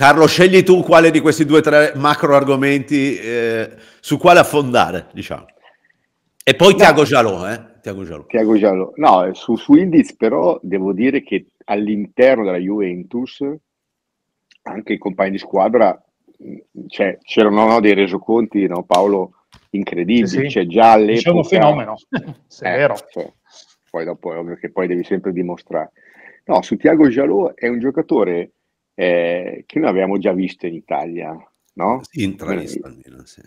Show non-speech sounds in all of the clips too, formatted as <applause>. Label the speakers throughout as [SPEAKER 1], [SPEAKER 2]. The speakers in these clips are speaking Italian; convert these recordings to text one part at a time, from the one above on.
[SPEAKER 1] Carlo, scegli tu quale di questi due o tre macro argomenti eh, su quale affondare, diciamo. E poi eh? no. Tiago Giallo, eh?
[SPEAKER 2] Tiago Giallo. Tiago Giallo. No, su, su Indiz però devo dire che all'interno della Juventus anche i compagni di squadra mm, cioè, c'erano no, dei resoconti, no, Paolo, incredibili. Sì, sì. Cioè, già all'epoca... C'è un fenomeno, è <laughs> vero. Eh, cioè, poi dopo è ovvio che poi devi sempre dimostrare. No, su Tiago Giallo è un giocatore eh, che noi abbiamo già visto in Italia, no?
[SPEAKER 1] In Tralista almeno, sì.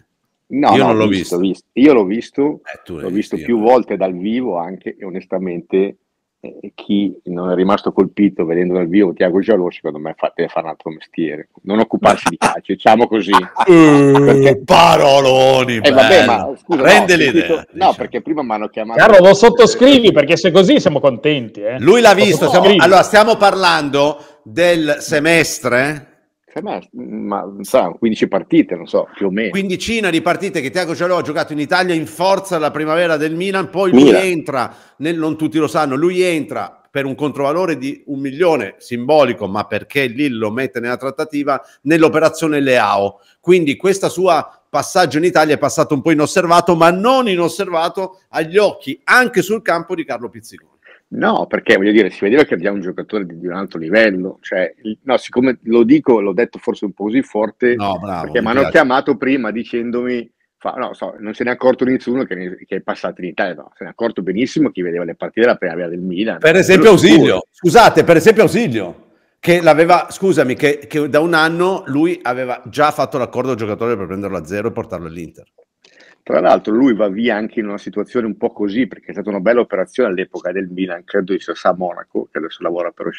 [SPEAKER 2] No, io no, non l'ho visto, visto. visto, Io l'ho visto, eh, l'ho visto più io. volte dal vivo anche e onestamente eh, chi non è rimasto colpito vedendo dal vivo Tiago Giallo secondo me fa, deve fare un altro mestiere, non occuparsi di calcio, diciamo così. <laughs>
[SPEAKER 3] Eh, perché... Paroloni,
[SPEAKER 2] eh, vabbè, ma, scusa, prende no, l'idea. Subito...
[SPEAKER 3] Diciamo. No, perché prima mi hanno chiamato... Carlo, lo sottoscrivi perché se così siamo contenti. Eh? Lui l'ha visto, stiamo... allora
[SPEAKER 1] stiamo parlando del semestre?
[SPEAKER 2] Ma, sa, 15 partite, non so, più o meno.
[SPEAKER 1] Quindicina di partite che Tiago Cialò ha giocato in Italia in forza la primavera del Milan, poi Milan. lui entra, nel, non tutti lo sanno, lui entra per un controvalore di un milione simbolico, ma perché lì lo mette nella trattativa, nell'operazione Leao. Quindi questo suo passaggio in Italia è passato un po' inosservato, ma non inosservato agli occhi anche sul campo di Carlo Pizzicone.
[SPEAKER 2] No, perché voglio dire, si vedeva che abbiamo un giocatore di, di un altro livello. Cioè, il, no, siccome lo dico, l'ho detto forse un po' così forte, no, bravo, perché mi hanno chiamato prima dicendomi, fa, no, so, non se ne è accorto nessuno che, che, è passato in Italia, no, se ne è accorto benissimo chi vedeva le partite della primavera del Milan. Per esempio Ausilio,
[SPEAKER 1] scusate, per esempio Ausilio, che l'aveva, scusami, che, che da un anno lui aveva già fatto l'accordo al giocatore per prenderlo a zero e portarlo all'Inter.
[SPEAKER 2] Tra l'altro lui va via anche in una situazione un po' così, perché è stata una bella operazione all'epoca del Milan, credo di Sassà Monaco, che adesso lavora per lo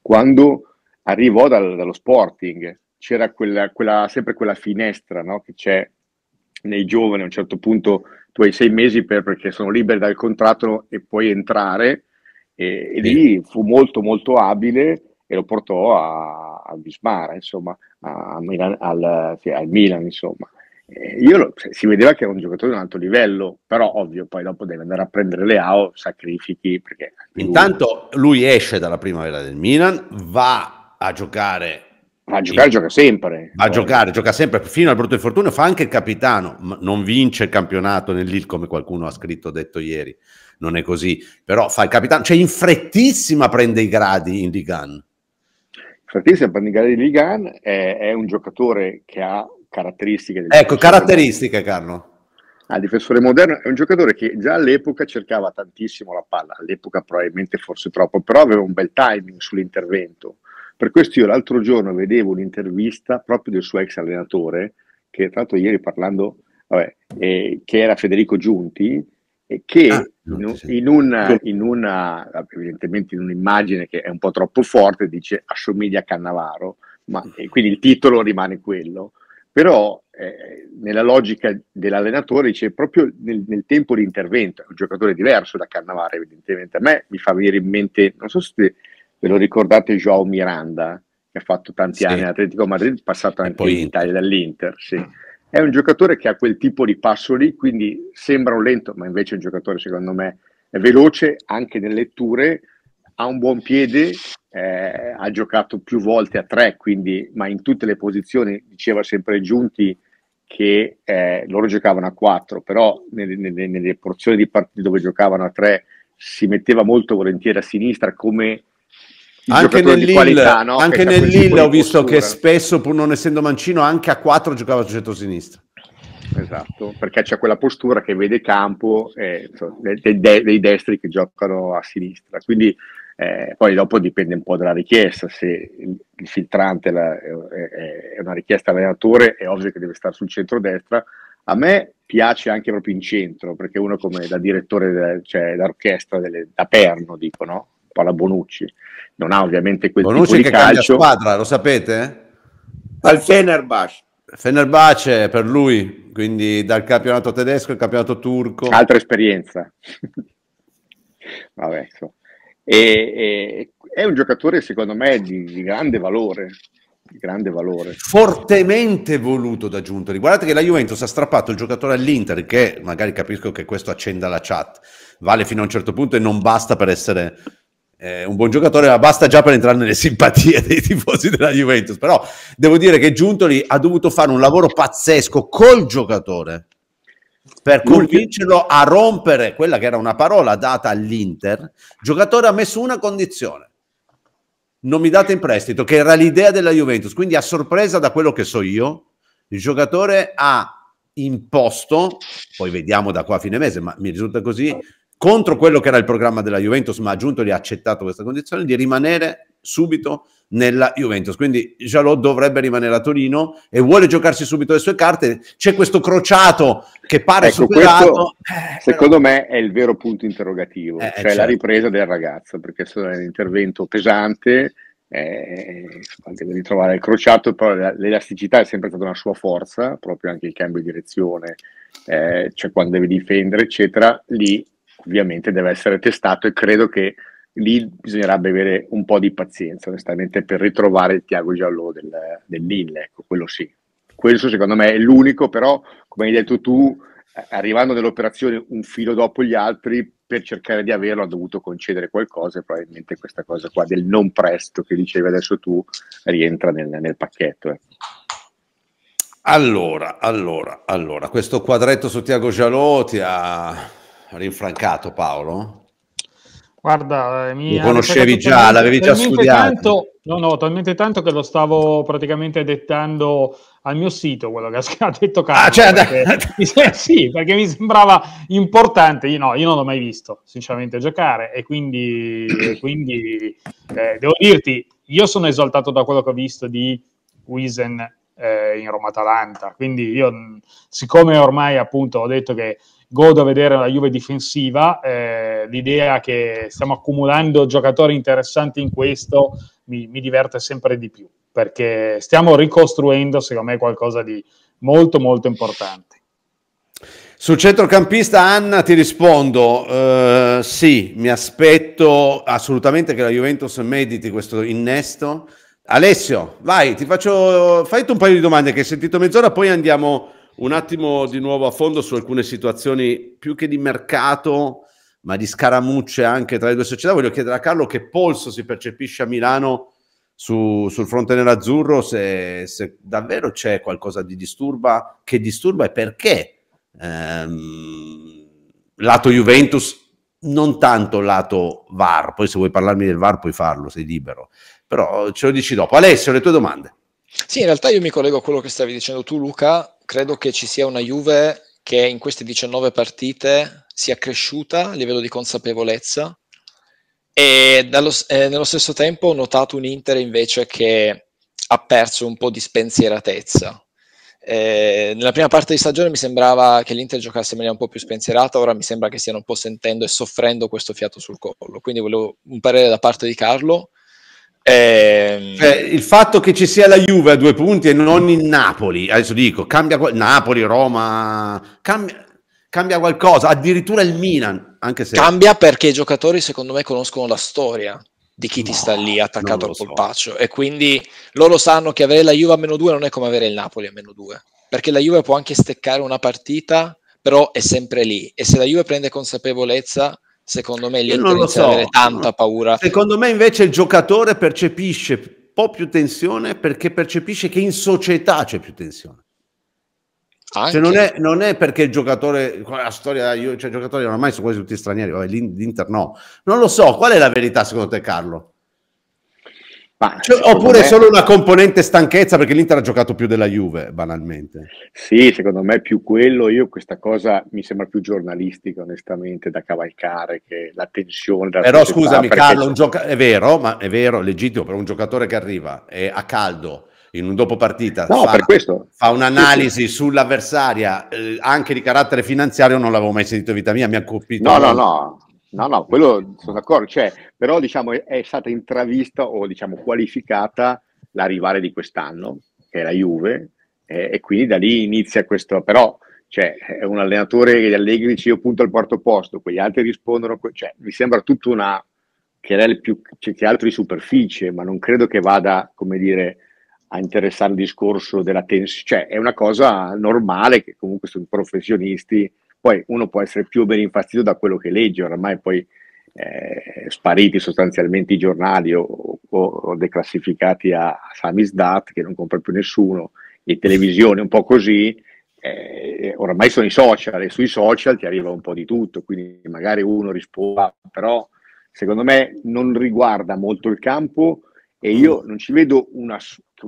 [SPEAKER 2] quando arrivò dal, dallo Sporting, c'era quella, quella, sempre quella finestra no, che c'è nei giovani, a un certo punto tu hai sei mesi per, perché sono liberi dal contratto e puoi entrare, e, e lì fu molto molto abile e lo portò a, a Vismara, insomma, a Milan, al, sì, al Milan, insomma. Eh, lo, si vedeva che era un giocatore di un alto livello, però ovvio, poi dopo deve andare a prendere le AO, sacrifichi. Perché lui... Intanto lui
[SPEAKER 1] esce dalla primavera del Milan, va a giocare.
[SPEAKER 2] Va a giocare, in... gioca sempre.
[SPEAKER 1] Va a giocare, gioca sempre fino al brutto infortunio. Fa anche il capitano, ma non vince il campionato nell'IL come qualcuno ha scritto, detto ieri. Non è così, però fa il capitano, cioè in frettissima
[SPEAKER 2] prende i gradi in Ligan. Frattesi Bandigare di Ligan è, è, un giocatore che ha caratteristiche. Del Ecco, caratteristiche, Carlo. Ah, difensore moderno è un giocatore che già all'epoca cercava tantissimo la palla, all'epoca probabilmente forse troppo, però aveva un bel timing sull'intervento. Per questo io l'altro giorno vedevo un'intervista proprio del suo ex allenatore, che tra l'altro ieri parlando, vabbè, eh, che era Federico Giunti, e che ah, in, in, una, in, una, evidentemente in un'immagine che è un po' troppo forte, dice assomiglia a Cannavaro, ma, eh, quindi il titolo rimane quello però eh, nella logica dell'allenatore dice proprio nel, nel, tempo di intervento, è un giocatore diverso da Cannavare evidentemente, a me mi fa venire in mente, non so se ve lo ricordate Joao Miranda, che ha fatto tanti sì. anni all'Atletico Madrid, passato anche in Italia dall'Inter, sì. è un giocatore che ha quel tipo di passo lì, quindi sembra un lento, ma invece è un giocatore secondo me veloce anche nelle letture, ha un buon piede, eh, ha giocato più volte a tre, quindi, ma in tutte le posizioni diceva sempre Giunti che eh, loro giocavano a quattro, però nelle, nelle, nelle porzioni di partite dove giocavano a tre si metteva molto volentieri a sinistra come anche nel Lille, qualità, no? anche nel Lille ho visto postura. che
[SPEAKER 1] spesso, pur non essendo mancino, anche a 4 giocava sul centro-sinistra.
[SPEAKER 2] Esatto, perché c'è quella postura che vede campo e, eh, insomma, dei, dei, dei, destri che giocano a sinistra. Quindi eh, poi dopo dipende un po' dalla richiesta, se il filtrante la, è, è, una richiesta all'allenatore è ovvio che deve stare sul centro-destra. A me piace anche proprio in centro, perché uno come da direttore, de, cioè d'orchestra, delle, da perno, dico, no? Un la Bonucci. Non ha ovviamente quel Bonucci tipo di calcio. Bonucci
[SPEAKER 1] squadra, lo sapete?
[SPEAKER 2] Al Fenerbahce.
[SPEAKER 1] Fenerbahce per lui, quindi dal campionato tedesco al campionato turco.
[SPEAKER 2] Altra esperienza. <laughs> Vabbè, insomma. E, e, è un giocatore, secondo me, di, di grande valore grande valore.
[SPEAKER 1] Fortemente voluto da Giuntoli. Guardate che la Juventus ha strappato il giocatore all'Inter, che magari capisco che questo accenda la chat, vale fino a un certo punto e non basta per essere eh, un buon giocatore, ma basta già per entrare nelle simpatie dei tifosi della Juventus. Però devo dire che Giuntoli ha dovuto fare un lavoro pazzesco col giocatore per convincerlo a rompere quella che era una parola data all'Inter, il giocatore ha messo una condizione. Non mi date in prestito, che era l'idea della Juventus. Quindi a sorpresa da quello che so io, il giocatore ha imposto, poi vediamo da qua a fine mese, ma mi risulta così, contro quello che era il programma della Juventus, ma ha aggiunto e ha accettato questa condizione, di rimanere subito nella Juventus. Quindi Jalot dovrebbe rimanere a Torino e vuole giocarsi subito le sue carte. C'è questo crociato che pare ecco, superato. Questo,
[SPEAKER 2] eh, secondo però... me è il vero punto interrogativo, eh, eh cioè certo. la ripresa del ragazzo, perché è un intervento pesante. Eh, deve ritrovare il crociato, però l'elasticità è sempre stata una sua forza, proprio anche il cambio di direzione, eh, cioè quando deve difendere, eccetera. Lì ovviamente deve essere testato e credo che lì bisognerebbe avere un po' di pazienza, onestamente, per ritrovare il Tiago Giallo del, del Lille, ecco, quello sì. Questo secondo me è l'unico, però, come hai detto tu, arrivando nell'operazione un filo dopo gli altri, per cercare di averlo ha dovuto concedere qualcosa e probabilmente questa cosa qua del non presto che dicevi adesso tu rientra nel, nel pacchetto. Eh.
[SPEAKER 1] Allora, allora, allora, questo quadretto su Tiago Giallo ti ha rinfrancato Paolo?
[SPEAKER 3] Guarda, mi lo eh, conoscevi già, l'avevi già studiato. Tanto, no, no, talmente tanto che lo stavo praticamente dettando al mio sito quello che <laughs> ha detto ah, Carlo. Ah, cioè, perché, <laughs> mi, sì, perché mi sembrava importante. Io, no, io non l'ho mai visto, sinceramente, giocare. E quindi, e quindi eh, devo dirti, io sono esaltato da quello che ho visto di Wisen eh, in Roma-Atalanta. Quindi io, siccome ormai appunto ho detto che godo a vedere la Juve difensiva, eh, l'idea che stiamo accumulando giocatori interessanti in questo mi, mi diverte sempre di più, perché stiamo ricostruendo, secondo me, qualcosa di molto molto importante.
[SPEAKER 1] Sul centrocampista Anna ti rispondo, eh, sì, mi aspetto assolutamente che la Juventus mediti questo innesto. Alessio, vai, ti faccio, fai tu un paio di domande che hai sentito mezz'ora, poi andiamo un attimo di nuovo a fondo su alcune situazioni più che di mercato, ma di scaramucce anche tra le due società. Voglio chiedere a Carlo che polso si percepisce a Milano su, sul fronte nerazzurro, se, se davvero c'è qualcosa di disturba, che disturba e perché. Ehm, lato Juventus, non tanto lato VAR, poi se vuoi parlarmi del VAR puoi farlo, sei libero, però ce lo dici dopo. Alessio, le tue domande.
[SPEAKER 4] Sì, in realtà io mi collego a quello che stavi dicendo tu Luca, credo che ci sia una Juve che in queste 19 partite sia cresciuta a livello di consapevolezza e, dallo, e eh, nello stesso tempo ho notato un Inter invece che ha perso un po' di spensieratezza. Eh, nella prima parte di stagione mi sembrava che l'Inter giocasse in maniera un po' più spensierata, ora mi sembra che stiano un po' sentendo e soffrendo questo fiato sul collo. Quindi volevo un parere da parte di Carlo eh,
[SPEAKER 1] cioè, il fatto che ci sia la Juve a due punti e non il Napoli, adesso dico, cambia Napoli, Roma, cambia, cambia qualcosa, addirittura il Milan, anche se...
[SPEAKER 4] Cambia perché i giocatori secondo me conoscono la storia di chi no, ti sta lì attaccato al polpaccio so. e quindi loro sanno che avere la Juve a meno due non è come avere il Napoli a meno due, perché la Juve può anche steccare una partita, però è sempre lì e se la Juve prende consapevolezza secondo me l'Inter non lo so. avere tanta paura. Secondo me invece
[SPEAKER 1] il giocatore percepisce un po' più tensione perché percepisce che in società c'è più tensione. Cioè non, è, non, è, perché il giocatore, la storia, io, cioè i giocatori ormai sono quasi tutti stranieri, vabbè, l'Inter no. Non lo so, qual è la verità secondo te Carlo?
[SPEAKER 2] Cioè, oppure me... solo una componente stanchezza perché l'Inter ha giocato più della Juve, banalmente. Sì, secondo me più quello. Io questa cosa mi sembra più giornalistica, onestamente, da cavalcare che la tensione. La Però scusami, Carlo,
[SPEAKER 1] gioca- è vero, ma è vero, legittimo per un giocatore che arriva è a caldo in un dopopartita no, fa, fa, un'analisi sì, sì. sull'avversaria eh, anche di carattere finanziario non l'avevo mai sentito in vita mia mi ha colpito no no no
[SPEAKER 2] No, no, quello sono d'accordo, cioè, però diciamo è, è stata intravista o diciamo qualificata la rivale di quest'anno, che è la Juve, eh, e quindi da lì inizia questo, però cioè, è un allenatore che gli Allegri dice io punto al quarto posto, quegli altri rispondono, cioè, mi sembra tutta una querela più cioè, che altro di superficie, ma non credo che vada, come dire, a interessare il discorso della tensione, cioè è una cosa normale che comunque sono professionisti poi uno può essere più o meno infastidito da quello che legge, ormai poi eh, spariti sostanzialmente i giornali o, o, o declassificati a, a Samizdat che non compra più nessuno, e televisione un po' così, eh, oramai sono i social e sui social ti arriva un po' di tutto, quindi magari uno risponde, ah, però secondo me non riguarda molto il campo e io non ci vedo una,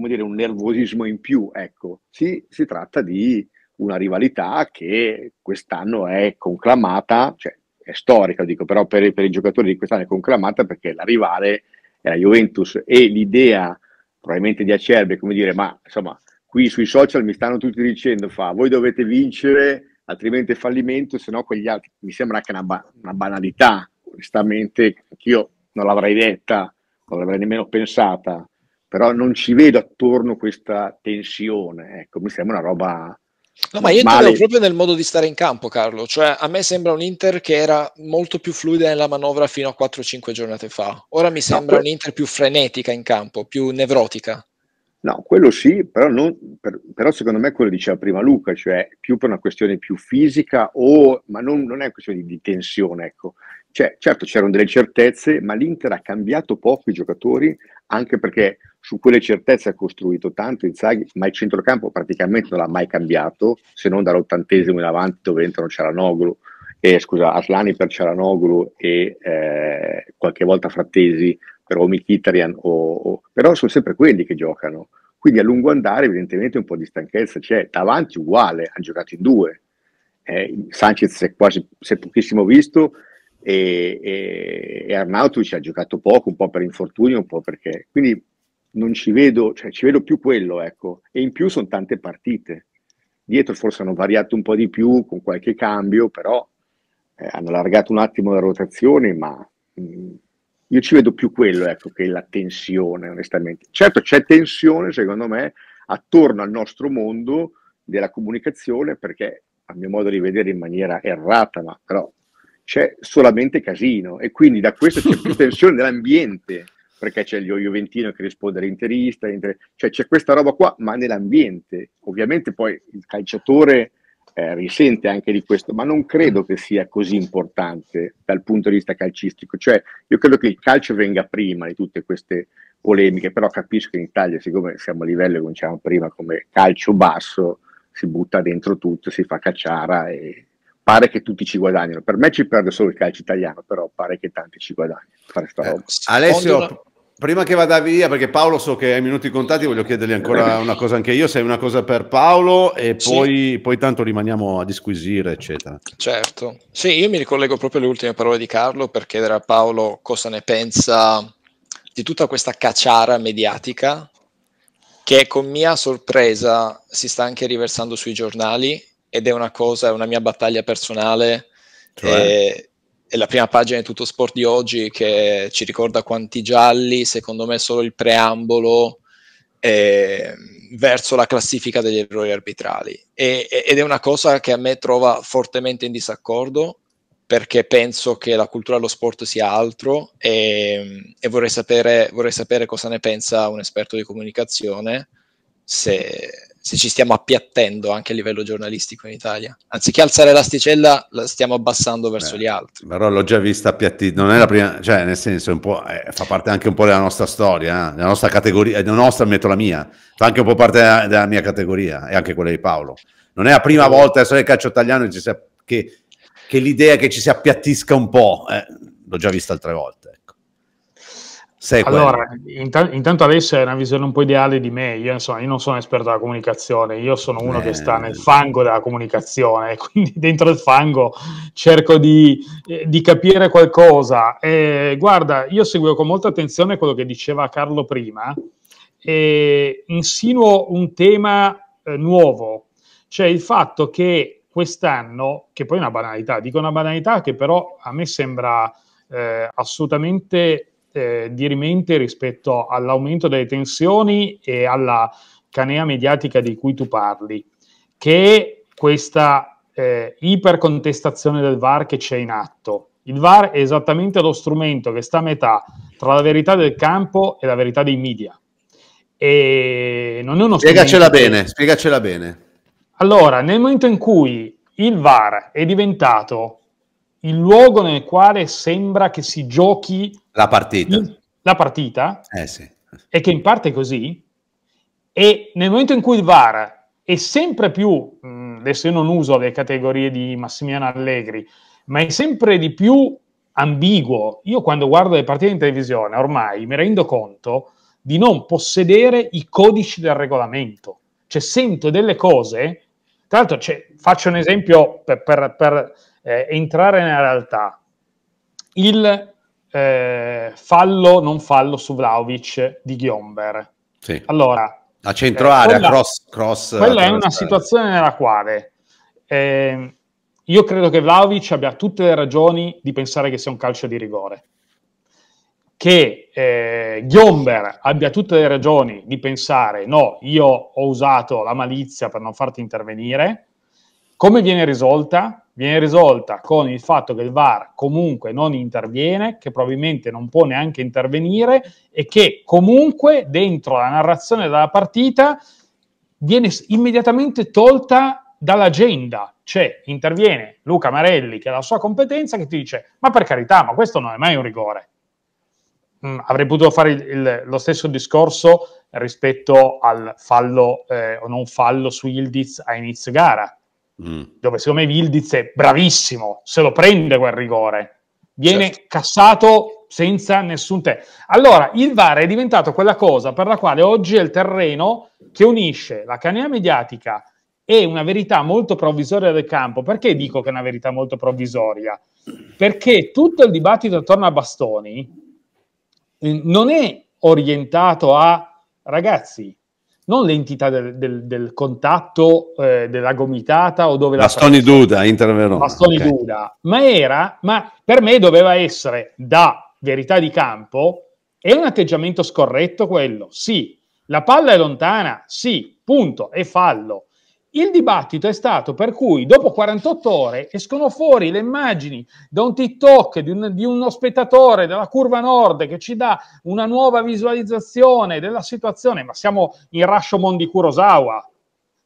[SPEAKER 2] dire, un nervosismo in più, ecco, si, si tratta di una rivalità che quest'anno è conclamata, cioè è storica, dico, però per, per i giocatori di quest'anno è conclamata perché la rivale è la Juventus e l'idea probabilmente di Acerbe, come dire, ma insomma, qui sui social mi stanno tutti dicendo, fa, voi dovete vincere, altrimenti fallimento, se no quegli altri, mi sembra anche una, ba- una banalità, onestamente, io non l'avrei detta, non l'avrei nemmeno pensata, però non ci vedo attorno questa tensione, ecco, mi sembra una roba No, ma io male. proprio
[SPEAKER 4] nel modo di stare in campo, Carlo. Cioè, a me sembra un Inter che era molto più fluida nella manovra fino a 4-5 giornate fa. Ora mi sembra no, un Inter più frenetica in campo, più nevrotica.
[SPEAKER 2] No, quello sì, però, non, per, però secondo me quello diceva prima Luca, cioè più per una questione più fisica, o, ma non, non è una questione di, di tensione, ecco. Cioè, certo c'erano delle certezze, ma l'Inter ha cambiato poco i giocatori, anche perché su quelle certezze ha costruito tanto Inzaghi, ma il centrocampo praticamente non l'ha mai cambiato, se non dall'ottantesimo in avanti dove entrano Ciaranoglu, eh, scusa, Aslani per Ciaranoglu e eh, qualche volta Frattesi per Omikitarian, o, o, però sono sempre quelli che giocano. Quindi a lungo andare evidentemente un po' di stanchezza c'è, davanti uguale, hanno giocato in due. Eh, Sanchez si è, quasi, si è pochissimo visto, e, e, e Arnautovic ha giocato poco, un po' per infortunio, un po' perché. Quindi non ci vedo, cioè ci vedo più quello, ecco. E in più sono tante partite. Dietro forse hanno variato un po' di più con qualche cambio, però eh, hanno allargato un attimo la rotazione, ma mh, mm, io ci vedo più quello, ecco, che la tensione, onestamente. Certo c'è tensione, secondo me, attorno al nostro mondo della comunicazione, perché a mio modo di vedere in maniera errata, ma però c'è solamente casino e quindi da questo c'è più <laughs> tensione dell'ambiente perché c'è il Juventino che risponde all'interista, cioè c'è questa roba qua, ma nell'ambiente. Ovviamente poi il calciatore eh, risente anche di questo, ma non credo che sia così importante dal punto di vista calcistico. Cioè, io credo che il calcio venga prima di tutte queste polemiche, però capisco che in Italia, siccome siamo a livello, come diciamo prima, come calcio basso, si butta dentro tutto, si fa cacciara e pare che tutti ci guadagnino. Per me ci perde solo il calcio italiano, però pare che tanti ci guadagnino. Eh, Alessio,
[SPEAKER 1] prima che vada via, perché Paolo so che hai minuti contati, voglio chiedergli ancora eh. una cosa anche io, se hai una cosa per Paolo e poi, sì. poi, tanto rimaniamo a disquisire, eccetera.
[SPEAKER 4] Certo, sì, io mi ricollego proprio alle ultime parole di Carlo per chiedere a Paolo cosa ne pensa di tutta questa cacciara mediatica che con mia sorpresa si sta anche riversando sui giornali ed è una cosa, è una mia battaglia personale. Cioè? Eh, è la prima pagina di tutto sport di oggi che ci ricorda quanti gialli, secondo me solo il preambolo eh, verso la classifica degli errori arbitrali. E, ed è una cosa che a me trova fortemente in disaccordo perché penso che la cultura dello sport sia altro e, ehm, e vorrei, sapere, vorrei sapere cosa ne pensa un esperto di comunicazione se, se ci stiamo appiattendo anche a livello giornalistico in Italia. Anziché alzare l'asticella, la stiamo abbassando verso Beh, gli altri.
[SPEAKER 1] Però l'ho già vista appiattita, non è la prima, cioè nel senso, un eh, fa parte anche un po' della nostra storia, eh, della nostra categoria, eh, la nostra, metto la mia, fa anche un po' parte della, della mia categoria e anche quella di Paolo. Non è la prima sì. volta adesso nel calcio italiano che, che, l'idea che ci si appiattisca un po', eh, l'ho già vista altre volte. Sei allora,
[SPEAKER 3] intanto, intanto Alessia è una visione un po' ideale di me, io, insomma, io non sono esperto della comunicazione, io sono uno eh. che sta eh. nel fango della comunicazione, <laughs> quindi dentro il fango cerco di, eh, di capire qualcosa. E, guarda, io seguo con molta attenzione quello che diceva Carlo prima e insinuo un tema eh, nuovo, cioè il fatto che quest'anno, che poi è una banalità, dico una banalità che però a me sembra eh, assolutamente eh, dirimente rispetto all'aumento delle tensioni e alla canea mediatica di cui tu parli, che è questa eh, ipercontestazione del VAR che c'è in atto. Il VAR è esattamente lo strumento che sta a metà tra la verità del campo e la verità dei media. E non è uno spiegacela bene, spiegacela bene. Allora, nel momento in cui il VAR è diventato il luogo nel quale sembra che si giochi la partita. La partita. Eh sì. E che in parte è così. E nel momento in cui il VAR è sempre più, adesso io non uso le categorie di Massimiliano Allegri, ma è sempre di più ambiguo. Io quando guardo le partite in televisione ormai mi rendo conto di non possedere i codici del regolamento. Cioè sento delle cose, tra l'altro cioè, faccio un esempio per, per, per eh, entrare nella realtà. Il eh, fallo, non fallo su Vlaovic di Ghiomber. Sì. Allora, a centro eh, area, eh, cross,
[SPEAKER 1] cross. Quella è una
[SPEAKER 3] situazione nella quale eh, io credo che Vlaovic abbia tutte le ragioni di pensare che sia un calcio di rigore. Che eh, Ghiomber abbia tutte le ragioni di pensare no, io ho usato la malizia per non farti intervenire come viene risolta? Viene risolta con il fatto che il VAR comunque non interviene, che probabilmente non può neanche intervenire e che comunque dentro la narrazione della partita viene immediatamente tolta dall'agenda. Cioè, interviene Luca Marelli, che ha la sua competenza, che ti dice: Ma per carità, ma questo non è mai un rigore. Mm, avrei potuto fare il, il, lo stesso discorso rispetto al fallo eh, o non fallo su Yildiz a inizio gara. Mm. dove secondo me Vildiz è bravissimo, se lo prende quel rigore, viene certo. cassato senza nessun te. Allora, il VAR è diventato quella cosa per la quale oggi è il terreno che unisce la canea mediatica e una verità molto provvisoria del campo. Perché dico che è una verità molto provvisoria? Perché tutto il dibattito attorno a Bastoni eh, non è orientato a ragazzi, non l'entità del, del, del contatto, eh, della gomitata o dove Bastoni
[SPEAKER 1] la... Bastoni Duda, Inter Verona. Bastoni okay.
[SPEAKER 3] Duda, ma era, ma per me doveva essere da verità di campo, è un atteggiamento scorretto quello, sì. La palla è lontana, sì, punto, è fallo. Il dibattito è stato per cui dopo 48 ore escono fuori le immagini da un TikTok di, un, di uno spettatore della curva nord che ci dà una nuova visualizzazione della situazione, ma siamo in Rashomon di Kurosawa,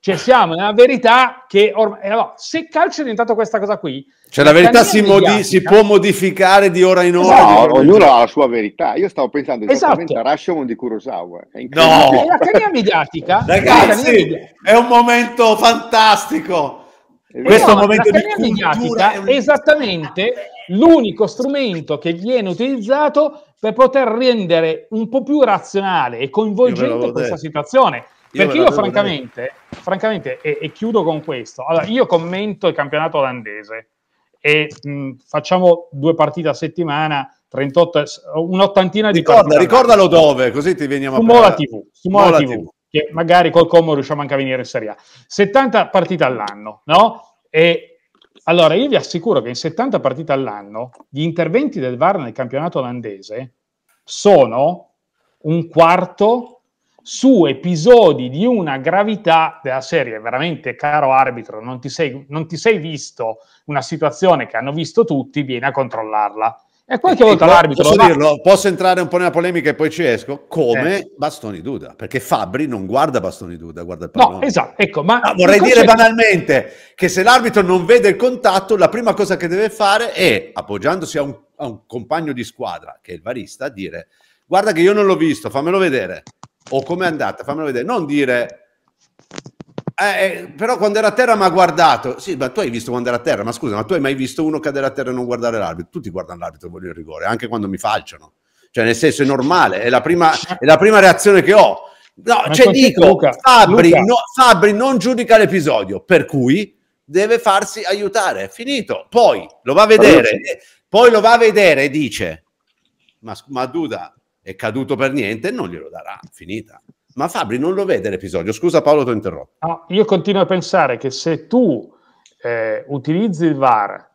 [SPEAKER 3] cioè siamo nella verità che ormai... Eh, allora, se calcio è diventato questa cosa qui... Cioè la verità si, modi- si, può
[SPEAKER 1] modificare di ora in ora. No, no ognuno ha la sua verità.
[SPEAKER 2] Io stavo pensando esatto. esattamente esatto. a Rashomon di Kurosawa. È no! È la carriera mediatica... Ragazzi, mediatica. è un
[SPEAKER 3] momento fantastico.
[SPEAKER 2] E Questo no, è un momento la di
[SPEAKER 3] mediatica è un... esattamente l'unico strumento che viene utilizzato per poter rendere un po' più razionale e coinvolgente questa detto. situazione. Perché io, francamente, francamente e, e, chiudo con questo, allora, io commento il campionato olandese e mh, facciamo due partite a settimana, 38, un'ottantina di Ricorda, Ricordalo dove,
[SPEAKER 1] così ti veniamo su a Mola TV, su Mola TV, TV,
[SPEAKER 3] che magari col Como riusciamo anche a venire in Serie A. 70 partite all'anno, no? E allora io vi assicuro che in 70 partite all'anno gli interventi del VAR nel campionato olandese sono un quarto su episodi di una gravità della serie, veramente caro arbitro, non ti sei, non ti sei visto una situazione che hanno visto tutti, vieni a controllarla. E qualche eh, volta eh, l'arbitro. Posso, dirlo,
[SPEAKER 1] posso entrare un po' nella polemica e poi ci esco? Come eh. Bastoni Duda, perché Fabri non guarda Bastoni Duda, guarda il pallone. No, esatto.
[SPEAKER 3] Ecco, ma no, ah, vorrei dire concetto... banalmente
[SPEAKER 1] che se l'arbitro non vede il contatto, la prima cosa che deve fare è, appoggiandosi a un, a un compagno di squadra, che è il barista, dire guarda che io non l'ho visto, fammelo vedere o com'è andata, fammelo vedere, non dire eh, eh però quando era a terra mi ha guardato. Sì, ma tu hai visto quando era a terra, ma scusa, ma tu hai mai visto uno cadere a terra e non guardare l'arbitro? Tutti guardano l'arbitro voglio il rigore, anche quando mi falciano. Cioè, nel senso, è normale, è la prima, è la prima reazione che ho. No, cioè, dico, Luca, Fabri, Luca. No, Fabri non giudica l'episodio, per cui deve farsi aiutare. Finito. Poi lo va a vedere, poi lo va a vedere e dice, ma, ma Duda, è caduto per niente non glielo darà, finita. Ma Fabri non lo vede l'episodio. Scusa Paolo, ti ho interrotto.
[SPEAKER 3] No, io continuo a pensare che se tu eh, utilizzi il VAR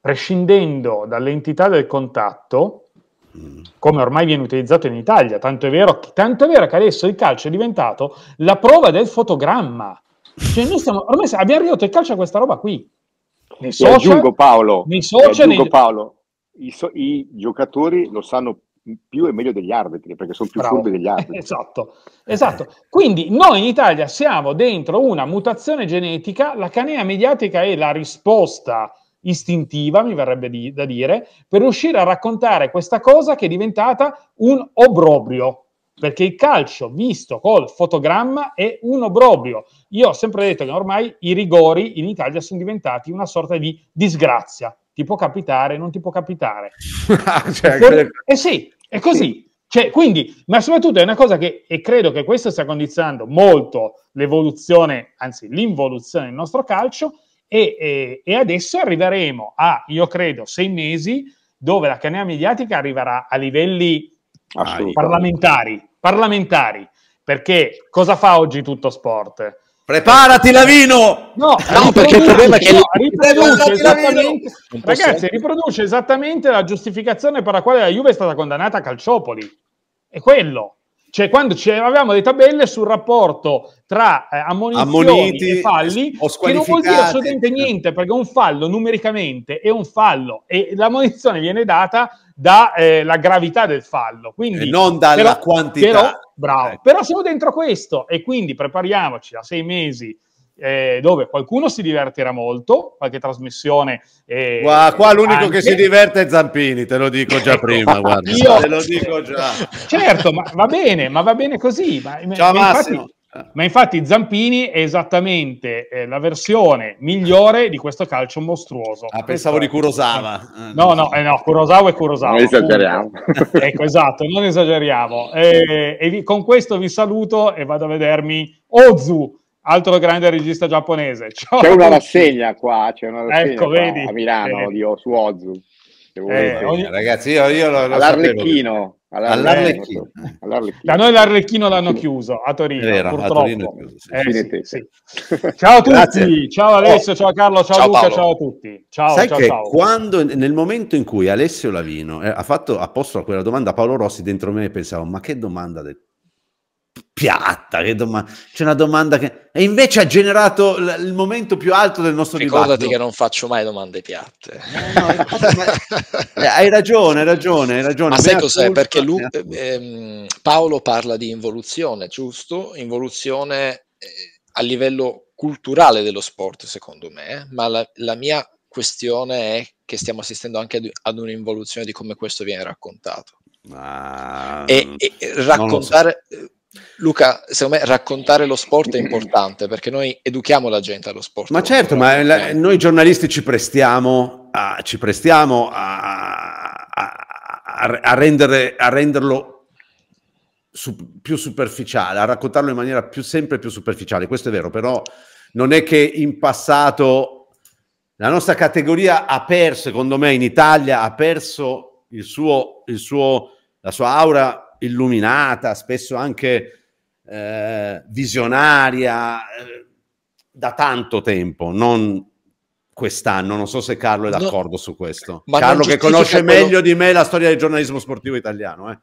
[SPEAKER 3] prescindendo dall'entità del contatto, mm. come ormai viene utilizzato in Italia, tanto è vero, tanto è vero che adesso il calcio è diventato la prova del fotogramma. Cioè noi stiamo, ormai abbiamo ridotto il calcio a questa roba qui. Nei social, aggiungo Paolo, nei social, aggiungo nei...
[SPEAKER 2] Paolo i, so, i giocatori lo sanno più e meglio degli arbitri, perché sono più Bravo. furbi degli <laughs> arbitri.
[SPEAKER 3] Esatto, esatto. Quindi noi in Italia siamo dentro una mutazione genetica, la canea mediatica è la risposta istintiva, mi verrebbe di, da dire, per riuscire a raccontare questa cosa che è diventata un obrobrio, perché il calcio visto col fotogramma è un obrobrio. Io ho sempre detto che ormai i rigori in Italia sono diventati una sorta di disgrazia. Ti può capitare, non ti può capitare. <laughs> Ah, cioè, e eh sì, è così. Sì. Cioè, quindi, ma soprattutto è una cosa che, e credo che questo stia condizionando molto l'evoluzione, anzi l'involuzione del nostro calcio, e, e, e adesso arriveremo a, io credo, sei mesi dove la canea mediatica arriverà a livelli eh, parlamentari, parlamentari, perché cosa fa oggi tutto sport? Preparati
[SPEAKER 1] Lavino!
[SPEAKER 3] No, no perché il problema è che no, riproduce ragazzi, riproduce esattamente la giustificazione per la quale la Juve è stata condannata a Calciopoli. È quello. Cioè, quando avevamo le tabelle sul rapporto tra eh, ammoniti e falli, che non vuol dire assolutamente niente, perché un fallo numericamente è un fallo e l'ammonizione viene data dalla eh, gravità del fallo. Quindi, e non dalla però, quantità. Però, bravo, eh. però siamo dentro questo e quindi prepariamoci a sei mesi eh, dove qualcuno si divertirà molto, qualche trasmissione. Eh, guarda, qua l'unico anche... che si
[SPEAKER 1] diverte è Zampini, te lo dico già ecco, prima. Guarda, Io... Te lo
[SPEAKER 3] dico già. Certo, ma va bene, ma va bene così. Ma, Ciao ma, Massimo. Infatti, ma infatti Zampini è esattamente eh, la versione migliore di questo calcio mostruoso. Ah, pensavo di Kurosawa. Eh. No, no, eh, no Kurosawa è Kurosawa. Non esageriamo. <laughs> ecco, esatto, non esageriamo. Eh, e vi, con questo vi saluto e vado a vedermi Ozu, altro grande regista giapponese. Ciao. C'è una rassegna
[SPEAKER 2] qua, c'è una rassegna ecco, qua, a Milano eh. di, su Ozu. Eh, ogni... Ragazzi, io, io lo, lo all'Arlecchino, all'Arlecchino.
[SPEAKER 3] all'Arlecchino. Da noi l'Arlecchino l'hanno chiuso a Torino, Vero, purtroppo. A Torino chiuso,
[SPEAKER 2] sì. Eh, sì,
[SPEAKER 3] sì. <laughs> Ciao a tutti, ciao oh. Alessio, ciao Carlo, ciao, ciao Luca, Paolo. ciao a tutti. Ciao, Sai ciao, che ciao. Quando,
[SPEAKER 1] nel momento in cui Alessio Lavino eh, ha, fatto, ha posto quella domanda Paolo Rossi, dentro me pensavo, ma che domanda del piatta, doma- c'è una domanda che... E invece ha generato l- il momento più alto del nostro Ricordati dibattito. Ricordati che
[SPEAKER 4] non faccio mai domande piatte. No, no, <laughs> eh,
[SPEAKER 1] hai ragione, hai ragione, hai ragione. Ma sai cos'è? Tutto, Perché lui,
[SPEAKER 4] eh. ehm, Paolo parla di involuzione, giusto? Involuzione eh, a livello culturale dello sport, secondo me, eh. ma la, la mia questione è che stiamo assistendo anche ad, ad un'involuzione di come questo viene raccontato. Ah, e, e, raccontare so. Luca, secondo me raccontare lo sport è importante perché noi educhiamo la gente allo sport. Ma
[SPEAKER 1] certo, ma la, noi giornalisti ci prestiamo a, ci prestiamo a, a, a rendere, renderlo su, più superficiale, a raccontarlo in maniera più, sempre più superficiale. Questo è vero, però non è che in passato la nostra categoria ha perso, secondo me in Italia, ha perso il suo, il suo, la sua aura illuminata, spesso anche eh, visionaria, eh, da tanto tempo, non quest'anno. Non so se Carlo è d'accordo no, su questo.
[SPEAKER 2] Carlo che conosce quello... meglio
[SPEAKER 1] di me la storia del giornalismo sportivo italiano. Eh.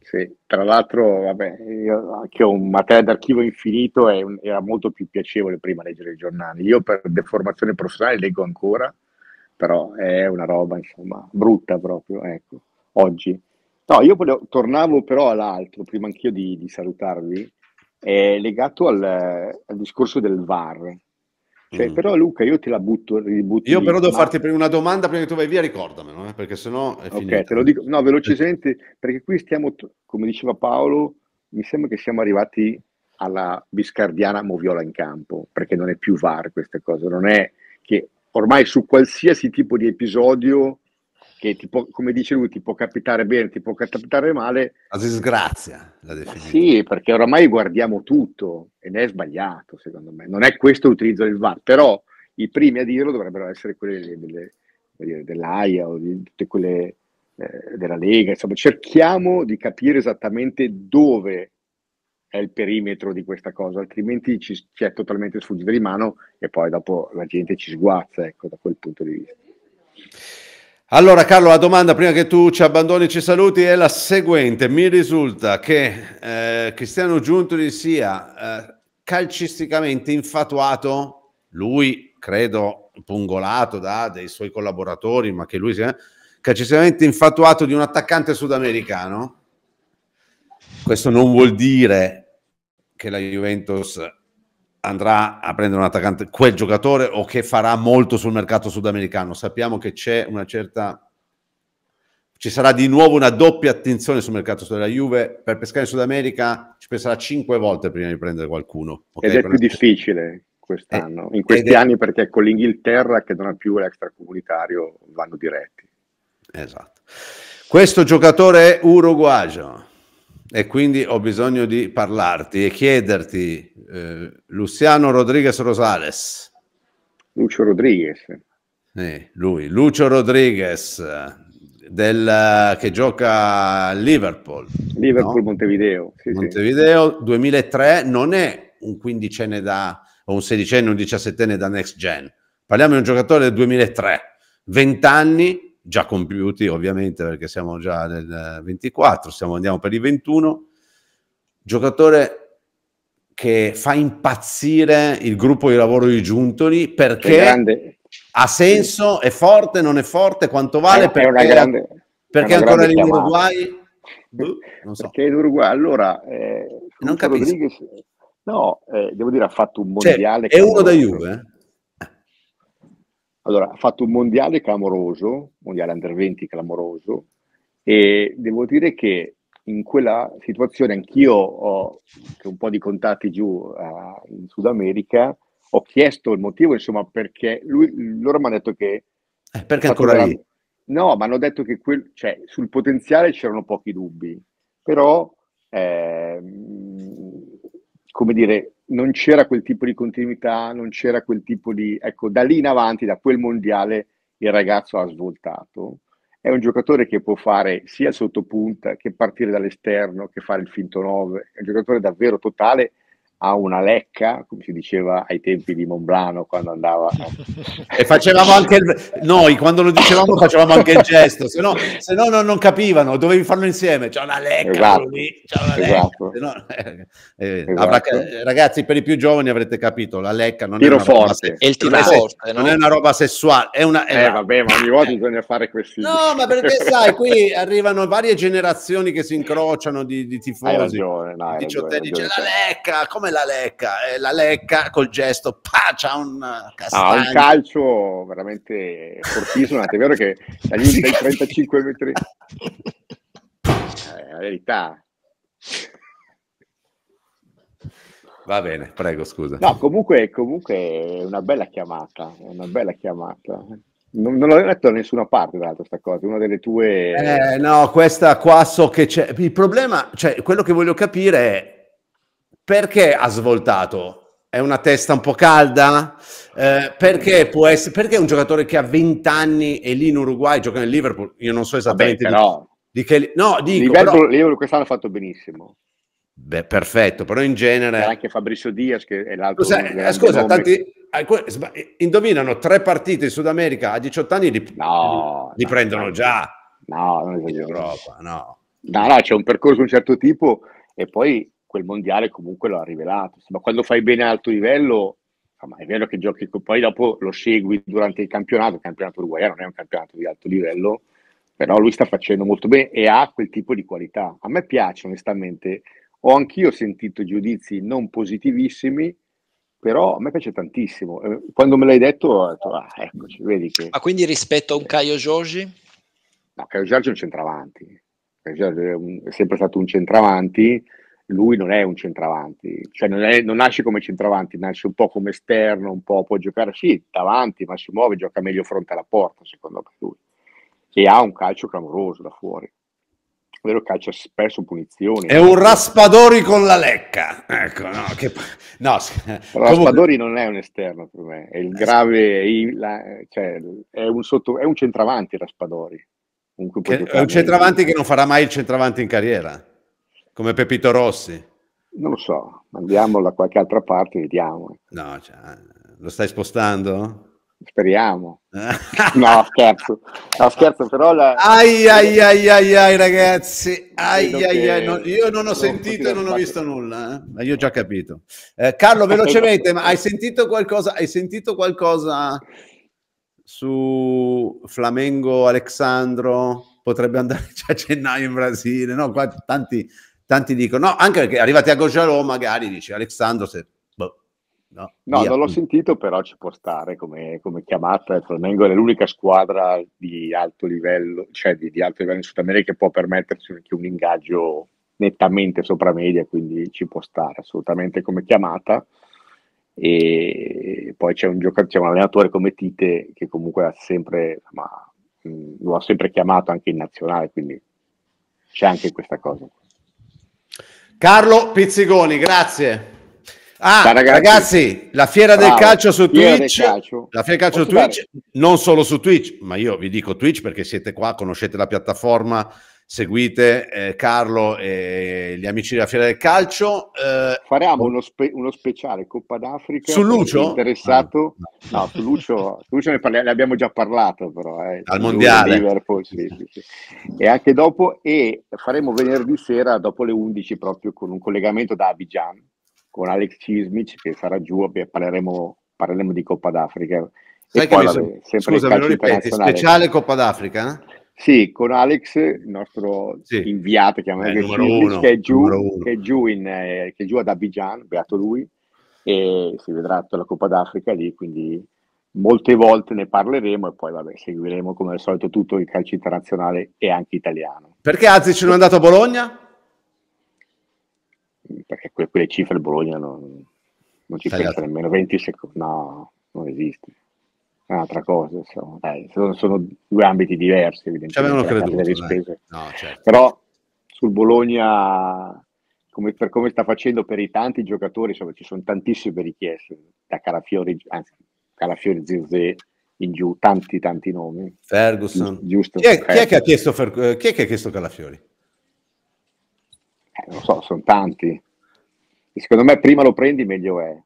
[SPEAKER 2] Sì, tra l'altro, vabbè, io anche ho un materiale d'archivio infinito e era molto più piacevole prima leggere i giornali. Io per deformazione professionale leggo ancora, però è una roba, insomma, brutta proprio, ecco, oggi. No, io volevo, tornavo però all'altro, prima anch'io di, di salutarvi, è legato al, al discorso del VAR. Cioè, mm. Però Luca, io te la butto, ributto. Io lì, però devo ma... farti
[SPEAKER 1] una domanda prima che tu vai via, ricordamelo, eh, perché sennò è finita. Ok, te lo dico,
[SPEAKER 2] no, velocemente, perché qui stiamo, come diceva Paolo, mi sembra che siamo arrivati alla biscardiana moviola in campo, perché non è più VAR questa cosa, non è che ormai su qualsiasi tipo di episodio che può, come dice lui, ti può capitare bene, ti può capitare male. La disgrazia, la definizione. Sì, perché oramai guardiamo tutto ed è sbagliato, secondo me. Non è questo l'utilizzo del VAR, però i primi a dirlo dovrebbero essere quelli delle, delle, dell'AIA o di tutte quelle eh, della Lega. Insomma, cerchiamo di capire esattamente dove è il perimetro di questa cosa, altrimenti ci, ci è totalmente sfuggita di mano e poi dopo la gente ci sguazza, ecco, da quel punto di vista.
[SPEAKER 1] Allora Carlo, la domanda prima che tu ci abbandoni e ci saluti è la seguente. Mi risulta che eh, Cristiano Giuntoli sia eh, calcisticamente infatuato, lui credo pungolato da dei suoi collaboratori, ma che lui sia calcisticamente infatuato di un attaccante sudamericano. Questo non vuol dire che la Juventus andrà a prendere un attaccante, quel giocatore o che farà molto sul mercato sudamericano. Sappiamo che c'è una certa... Ci sarà di nuovo una doppia attenzione sul mercato della Juve. Per pescare in Sud America
[SPEAKER 2] ci penserà cinque volte prima di prendere qualcuno. Okay? Ed è più difficile quest'anno, eh, in questi anni, è... perché con l'Inghilterra che non ha più l'extracomunitario vanno diretti. Esatto. Questo giocatore è uruguagio
[SPEAKER 1] e quindi ho bisogno di parlarti e chiederti, eh, Luciano Rodriguez Rosales.
[SPEAKER 2] Lucio Rodriguez.
[SPEAKER 1] Eh, lui, Lucio Rodriguez, del, che gioca a Liverpool. Liverpool no? Montevideo. Sì, Montevideo sì. 2003 non è un quindicenne da, o un sedicenne, un diciassettenne da next gen. Parliamo di un giocatore del 2003, 20 anni, già compiuti ovviamente perché siamo già nel 24, siamo, andiamo per i 21, giocatore che fa impazzire il gruppo di lavoro di Giuntoli perché ha senso, è forte, non è forte, quanto vale, è, perché, è una grande, perché è ancora in Uruguay.
[SPEAKER 2] Buh, non so. Perché Uruguay, allora... Eh, non capisco. Rodriguez, no, eh, devo dire ha fatto un cioè, mondiale... Cioè, è uno da Juve? Allora, ha fatto un mondiale clamoroso, mondiale under 20 clamoroso, e devo dire che in quella situazione anch'io ho un po' di contatti giù uh, in Sud America, ho chiesto il motivo, insomma, perché lui, loro mi hanno detto che...
[SPEAKER 1] Eh, perché ancora lì?
[SPEAKER 2] No, mi hanno detto che quel, cioè, sul potenziale c'erano pochi dubbi, però, eh, come dire, non c'era quel tipo di continuità, non c'era quel tipo di... Ecco, da lì in avanti, da quel mondiale, il ragazzo ha svoltato. È un giocatore che può fare sia sottopunta che partire dall'esterno, che fare il finto 9. È un giocatore davvero totale ha una lecca, come si diceva ai tempi di Monblano quando andava. <laughs> e facevamo anche il... noi quando lo dicevamo
[SPEAKER 1] facevamo anche il gesto, se no, se no, no non capivano, dovevi farlo insieme. C'è una lecca esatto. lì, c'è una esatto. No, eh, eh esatto. ragazzi, per i più giovani avrete capito, la lecca non tiro è una forte. roba se... il tiro forte, no? non è una roba sessuale, è una è Eh una... vabbè, ma ogni volta bisogna fare questi No, ma perché <laughs> sai, qui arrivano varie generazioni che si incrociano di, di tifosi. Hai ragione, no, hai ragione, ragione. la lecca, come la Lecca, eh, la Lecca col gesto,
[SPEAKER 2] c'ha un castagno. Eh, ah, un calcio veramente fortissimo, è vero che dagli <laughs> 35 metri... Eh, la verità.
[SPEAKER 1] Va bene, prego, scusa. No,
[SPEAKER 2] comunque, comunque è una bella chiamata, è una bella chiamata. Non, non l'ho letto da nessuna parte, tra l'altro, sta cosa, una delle tue... Eh,
[SPEAKER 1] no, questa qua so che c'è... Il problema, cioè, quello che voglio capire è perché ha svoltato? È una testa un po' calda? Eh, perché può essere perché un giocatore che ha 20 anni e lì in Uruguay gioca nel Liverpool? Io non so esattamente Vabbè, però, di, che no, dico, Liverpool, però, Liverpool
[SPEAKER 2] quest'anno ha fatto benissimo.
[SPEAKER 1] Beh, perfetto, però in genere. C'è anche Fabrizio Diaz, che è l'altro. Scusa, eh, scusa tanti, ah, indovinano tre partite in Sud America a 18 anni, li, no,
[SPEAKER 2] li no, prendono no, già. No, non esagero. In Europa, no. No, no, c'è un percorso di un certo tipo, e poi quel mondiale comunque lo ha rivelato. Insomma, quando fai bene a alto livello, insomma, è vero che giochi, poi dopo lo segui durante il campionato, il campionato uruguaiano non è un campionato di alto livello, però lui sta facendo molto bene e ha quel tipo di qualità. A me piace onestamente, ho anch'io sentito giudizi non positivissimi, però a me piace tantissimo. Eh, quando me l'hai detto ho detto, ah, eccoci, vedi che... Ma
[SPEAKER 4] quindi rispetto a un Caio Giorgi?
[SPEAKER 2] No, Caio Giorgi è un centravanti, Caio Giorgi è, un, è sempre stato un centravanti, lui non è un centravanti, cioè non, è, non, nasce come centravanti, nasce un po' come esterno, un po' può giocare sì, davanti, ma si muove, gioca meglio fronte alla porta, secondo lui. E ha un calcio clamoroso da fuori. Vero calcio spesso punizioni. È un
[SPEAKER 1] Raspadori con la
[SPEAKER 2] lecca. Ecco, no,
[SPEAKER 1] che... no Raspadori comunque...
[SPEAKER 2] non è un esterno per me, è il grave, il, cioè, è, un sotto, è un centravanti Raspadori. È un centravanti che non
[SPEAKER 1] farà mai il centravanti in carriera come Pepito Rossi?
[SPEAKER 2] Non lo so, andiamo da qualche altra parte, e vediamo. No, cioè, lo stai spostando? Speriamo. <laughs> no, scherzo. No, scherzo, però... La... Ai,
[SPEAKER 1] ai, ai, ai, ai ragazzi. Ai, ai, ai. No, io non ho sentito e non ho visto nulla, eh? ma io ho già capito. Eh, Carlo, velocemente, ma hai sentito qualcosa? Hai sentito qualcosa su Flamengo Alexandro? Potrebbe andare già <laughs> cioè, a gennaio in Brasile, no? Qua tanti tanti dicono, no, anche perché arrivati a Gojaro magari dici Alessandro se...
[SPEAKER 2] Boh, no, no non l'ho sentito, però ci può stare come, come, chiamata. Il Flamengo è l'unica squadra di alto livello, cioè di, di alto livello in Sud America che può permettersi anche un ingaggio nettamente sopra media, quindi ci può stare assolutamente come chiamata. E poi c'è un, giocatore, c'è un allenatore come Tite che comunque ha sempre, ma, mh, mm, lo ha sempre chiamato anche in nazionale, quindi c'è anche questa cosa.
[SPEAKER 1] Carlo Pizzigoni, grazie. Ah, ragazzi, ragazzi, la fiera bravo, del calcio su Twitch, calcio. la fiera del calcio Posso su Twitch, dare? non solo su Twitch, ma io vi dico Twitch perché siete qua, conoscete la piattaforma, seguite eh, Carlo e gli
[SPEAKER 2] amici della Fiera del Calcio. Eh, Faremo uno, spe- uno, speciale Coppa d'Africa. Su Lucio? Interessato? Ah, no, no. no su Lucio, su Lucio ne, parli- ne, abbiamo già parlato però. Eh, Al Mondiale. Liverpool, sì, sì, sì. E anche dopo, e faremo venerdì sera dopo le 11 proprio con un collegamento da Abidjan con Alex Cismic che sarà giù e parleremo, parleremo di Coppa d'Africa. Sai e poi, vabbè, sem- sempre scusa, me lo ripeti, speciale Coppa d'Africa? Eh? Sì, con Alex, il nostro sì. inviato, chiamiamolo eh, che, uno, che, è giù, che, è giù in, eh, che è giù ad Abidjan, beato lui, e si vedrà tutta la Coppa d'Africa lì, quindi molte volte ne parleremo e poi vabbè, seguiremo come al solito tutto il calcio internazionale e anche italiano.
[SPEAKER 1] Perché Azic non è andato a Bologna?
[SPEAKER 2] Perché quelle, quelle cifre Bologna non, non ci Tagliato. pensa nemmeno 20 secondi, no, non esiste è un'altra cosa, insomma, dai, sono, sono, due ambiti diversi, evidentemente. Creduto, No, certo. Però sul Bologna, come, per come sta facendo per i tanti giocatori, insomma, ci sono tantissime richieste, da Calafiori, anzi, Calafiori Zirze in giù, tanti, tanti nomi. Ferguson. Giusto, chi, è, chi, è, eh, che ha chiesto Fer- eh, chi è che ha chiesto Calafiori? Eh, non so, sono tanti. E secondo me prima lo prendi meglio è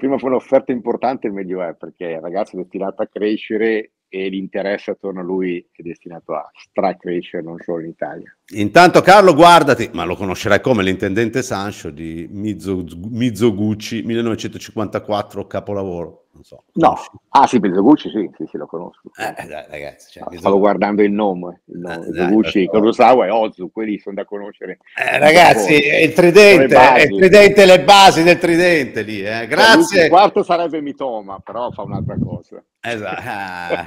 [SPEAKER 2] prima fu un'offerta importante il Medioevo perché il ragazzo è destinato a crescere e l'interesse attorno a lui è destinato a stracrescere non solo in Italia.
[SPEAKER 1] Intanto Carlo guardati, ma lo conoscerai come l'intendente Sancho di Mizoguchi, 1954 capolavoro non
[SPEAKER 2] so. No, ah sì, Pietro Gucci sì, sì, sì, lo conosco. Eh, eh dai, ragazzi, cioè, Stavo guardando il nome, il eh, nome eh, dai, Gucci, Kurosawa e Ozu, quelli sono da conoscere. Eh, ragazzi, il tridente, le il tridente,
[SPEAKER 1] le basi del tridente lì. Eh. Grazie. Cioè, il
[SPEAKER 2] quarto sarebbe Mitoma, però fa un'altra cosa. Esatto, ah,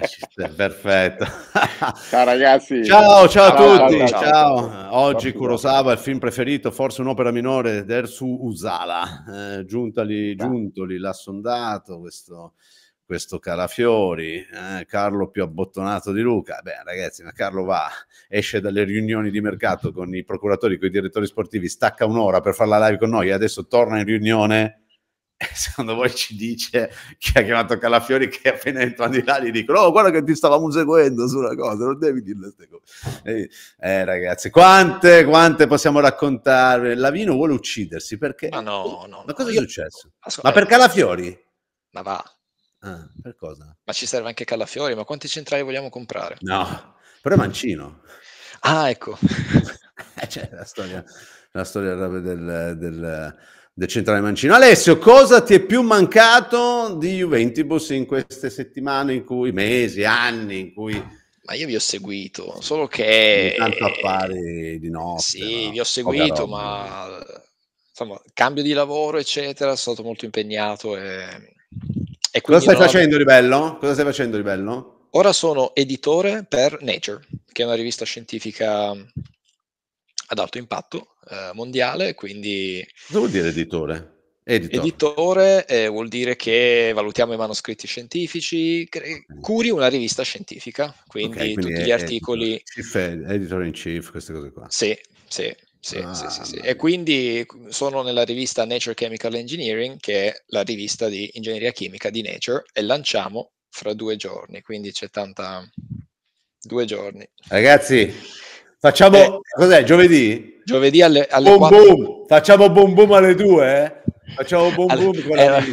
[SPEAKER 1] perfetto.
[SPEAKER 2] <laughs> Ciao ragazzi. Ciao, ciao a ciao, tutti. Ciao. ciao. Oggi ciao.
[SPEAKER 1] Kurosawa, il film preferito, forse un'opera minore del su Usala. Eh, Giuntali, Giuntoli l'ha sondato questo, questo Calafiori, eh, Carlo più abbottonato di Luca. Beh, ragazzi, ma Carlo va, esce dalle riunioni di mercato con i procuratori, con i direttori sportivi, stacca un'ora per fare la live con noi e adesso torna in riunione <laughs> secondo voi ci dice chi ha chiamato Calafiori che appena entrando di là gli dicono oh guarda che ti stavamo seguendo su una cosa non devi dirle queste cose eh ragazzi quante quante possiamo raccontare Lavino vuole uccidersi perché ma no no ma cosa no, è successo?
[SPEAKER 4] Io... ma per eh, Calafiori? ma va ah, per cosa? ma ci serve anche Calafiori ma quanti centrali vogliamo comprare? no però è
[SPEAKER 1] Mancino
[SPEAKER 4] ah ecco c'è <laughs> eh, cioè, la storia
[SPEAKER 1] la storia del, del del centrale mancino. Alessio, cosa ti è più mancato di Juventus in queste settimane, in cui mesi, anni in cui... Ma io vi ho seguito, solo che... Tanto eh, affari di notte.
[SPEAKER 4] Sì, no? vi ho seguito, ma insomma, cambio di lavoro, eccetera, sono stato molto impegnato. E, e Cosa stai facendo
[SPEAKER 1] ho... Cosa stai facendo di bello?
[SPEAKER 4] Ora sono editore per Nature, che è una rivista scientifica ad alto impatto, eh, mondiale, quindi... Cosa vuol dire editore? Editor. Editore eh, vuol dire che valutiamo i manoscritti scientifici, cre- curi una rivista scientifica, quindi, okay, quindi tutti gli articoli...
[SPEAKER 1] Editor, in chief, queste cose qua. Sì,
[SPEAKER 4] sì. Sì, ah, sì, sì, sì. Ah. E quindi sono nella rivista Nature Chemical Engineering, che è la rivista di ingegneria chimica di Nature, e lanciamo fra due giorni, quindi c'è tanta... due giorni. Ragazzi, facciamo... Eh, cos'è? Giovedì? giovedì alle, alle boom 4.
[SPEAKER 1] Boom. Facciamo boom boom alle 2, eh? Facciamo boom alle, boom con la eh,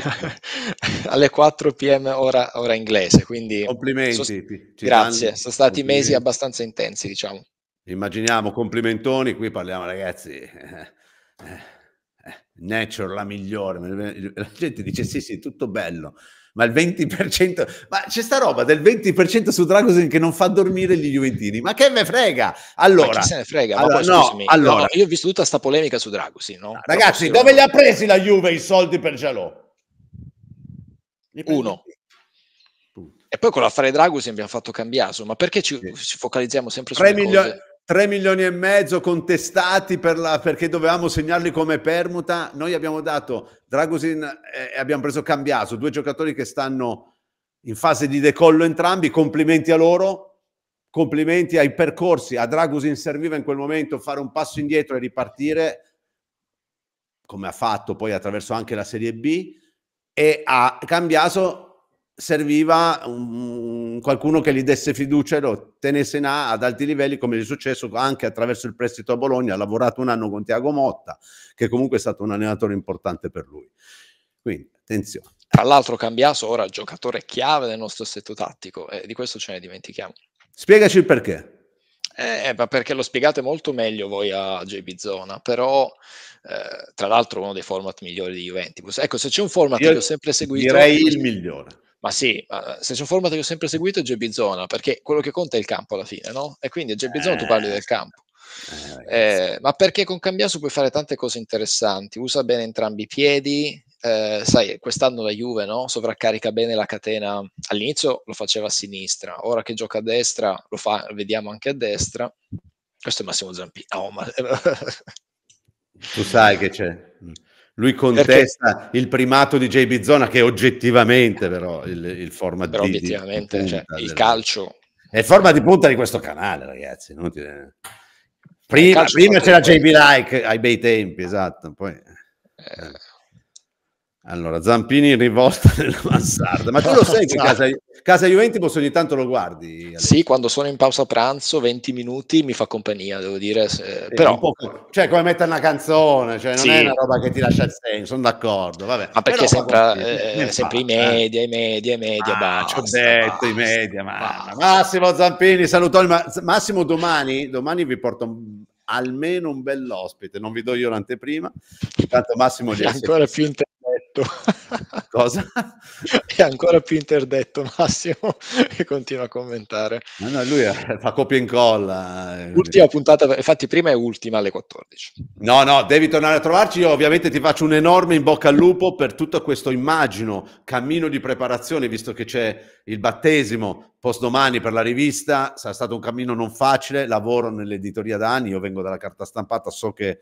[SPEAKER 4] <laughs> alle 4 pm ora, ora inglese, quindi... Complimenti. So,
[SPEAKER 1] grazie, danno, sono stati mesi
[SPEAKER 4] abbastanza intensi, diciamo.
[SPEAKER 1] Immaginiamo, complimentoni, qui parliamo ragazzi... Eh, eh, eh, Nature la migliore, la gente dice sì sì, tutto bello, ma il 20%, ma c'è sta roba del 20% su Dragosin che non fa dormire gli Juventini, ma che me frega? Allora, se ne frega? Allora, poi, no, scusami, allora. No,
[SPEAKER 4] io ho visto tutta questa polemica su Dragosin, no? Ah, ragazzi, Però, dove
[SPEAKER 1] li ha presi la Juve i soldi per Gialò?
[SPEAKER 4] Uno. E poi con l'affare Dragosin abbiamo fatto cambiare, ma perché ci, sì. ci focalizziamo sempre su 3 milioni?
[SPEAKER 1] 3 milioni e mezzo contestati per la, perché dovevamo segnarli come permuta. Noi abbiamo dato Dragusin eh, e abbiamo preso Cambiaso, due giocatori che stanno in fase di decollo entrambi. Complimenti a loro, complimenti ai percorsi. A Dragusin serviva in quel momento fare un passo indietro e ripartire, come ha fatto poi attraverso anche la Serie B. E a Cambiaso serviva un, qualcuno che gli desse fiducia e lo tenesse in A ad alti livelli, come gli è successo anche attraverso il prestito a Bologna. Ha lavorato un anno con Tiago Motta, che comunque è stato un allenatore importante per lui.
[SPEAKER 4] Quindi, attenzione. Tra l'altro, Cambiaso ora giocatore chiave del nostro assetto tattico, e di questo ce ne dimentichiamo.
[SPEAKER 1] Spiegaci il perché.
[SPEAKER 4] Eh, eh perché lo spiegate molto meglio voi a JB Zona, però eh, tra l'altro uno dei format migliori di Juventus. Ecco, se c'è un format Io che ho sempre seguito... Direi il
[SPEAKER 1] migliore
[SPEAKER 4] ma sì, ma eh, stesso format che ho sempre seguito è JB Zona, perché quello che conta è il campo alla fine, no? E quindi a JB Zona eh, tu parli del eh, campo. Eh, eh, eh, ma perché con Cambiasso puoi fare tante cose interessanti, usa bene entrambi i piedi, sai, quest'anno la Juve no? sovraccarica bene la catena, all'inizio lo faceva a sinistra, ora che gioca a destra lo fa, vediamo anche a destra, questo è Massimo Zampino. Ah, oh, ma... tu
[SPEAKER 1] sai che c'è. <laughs> Lui contesta Perché... il primato di J. Bizzona che è oggettivamente però il, il format però di, obiettivamente, di cioè, punta, cioè, il calcio è il format di punta di questo canale ragazzi ti... Eh, prima, prima c'era JB Like ai bei tempi esatto poi eh allora, Zampini in rivolta <laughs> nella mansarda. Ma tu lo sai che casa,
[SPEAKER 4] casa Juventibus ogni tanto lo guardi? Allora. Sì, quando sono in pausa pranzo, 20 minuti, mi fa compagnia, devo dire. Se... Però...
[SPEAKER 1] cioè, come mettere una canzone, cioè, non sì. è una
[SPEAKER 4] roba che ti lascia il senso, sono d'accordo. Vabbè. Ma perché
[SPEAKER 1] Però, sembra, eh, sempre
[SPEAKER 4] i eh? media, i media, i media, ah, basta, ho detto, basta, i media, ma...
[SPEAKER 1] Massimo Zampini, saluto. Ma... Massimo, domani, domani vi porto un almeno un bell'ospite, non vi do io l'anteprima, intanto Massimo Gessi. ancora
[SPEAKER 4] più interessante interdetto. <laughs> Cosa? <laughs> è ancora più interdetto Massimo che <laughs> continua a commentare. No, no, lui fa copia e incolla. Eh. Ultima puntata, infatti prima è ultima alle 14.
[SPEAKER 1] No, no, devi tornare a trovarci. Io ovviamente ti faccio un enorme in bocca al lupo per tutto questo immagino, cammino di preparazione, visto che c'è il battesimo post domani per la rivista. Sarà stato un cammino non facile, lavoro nell'editoria da anni, io vengo dalla carta stampata, so che...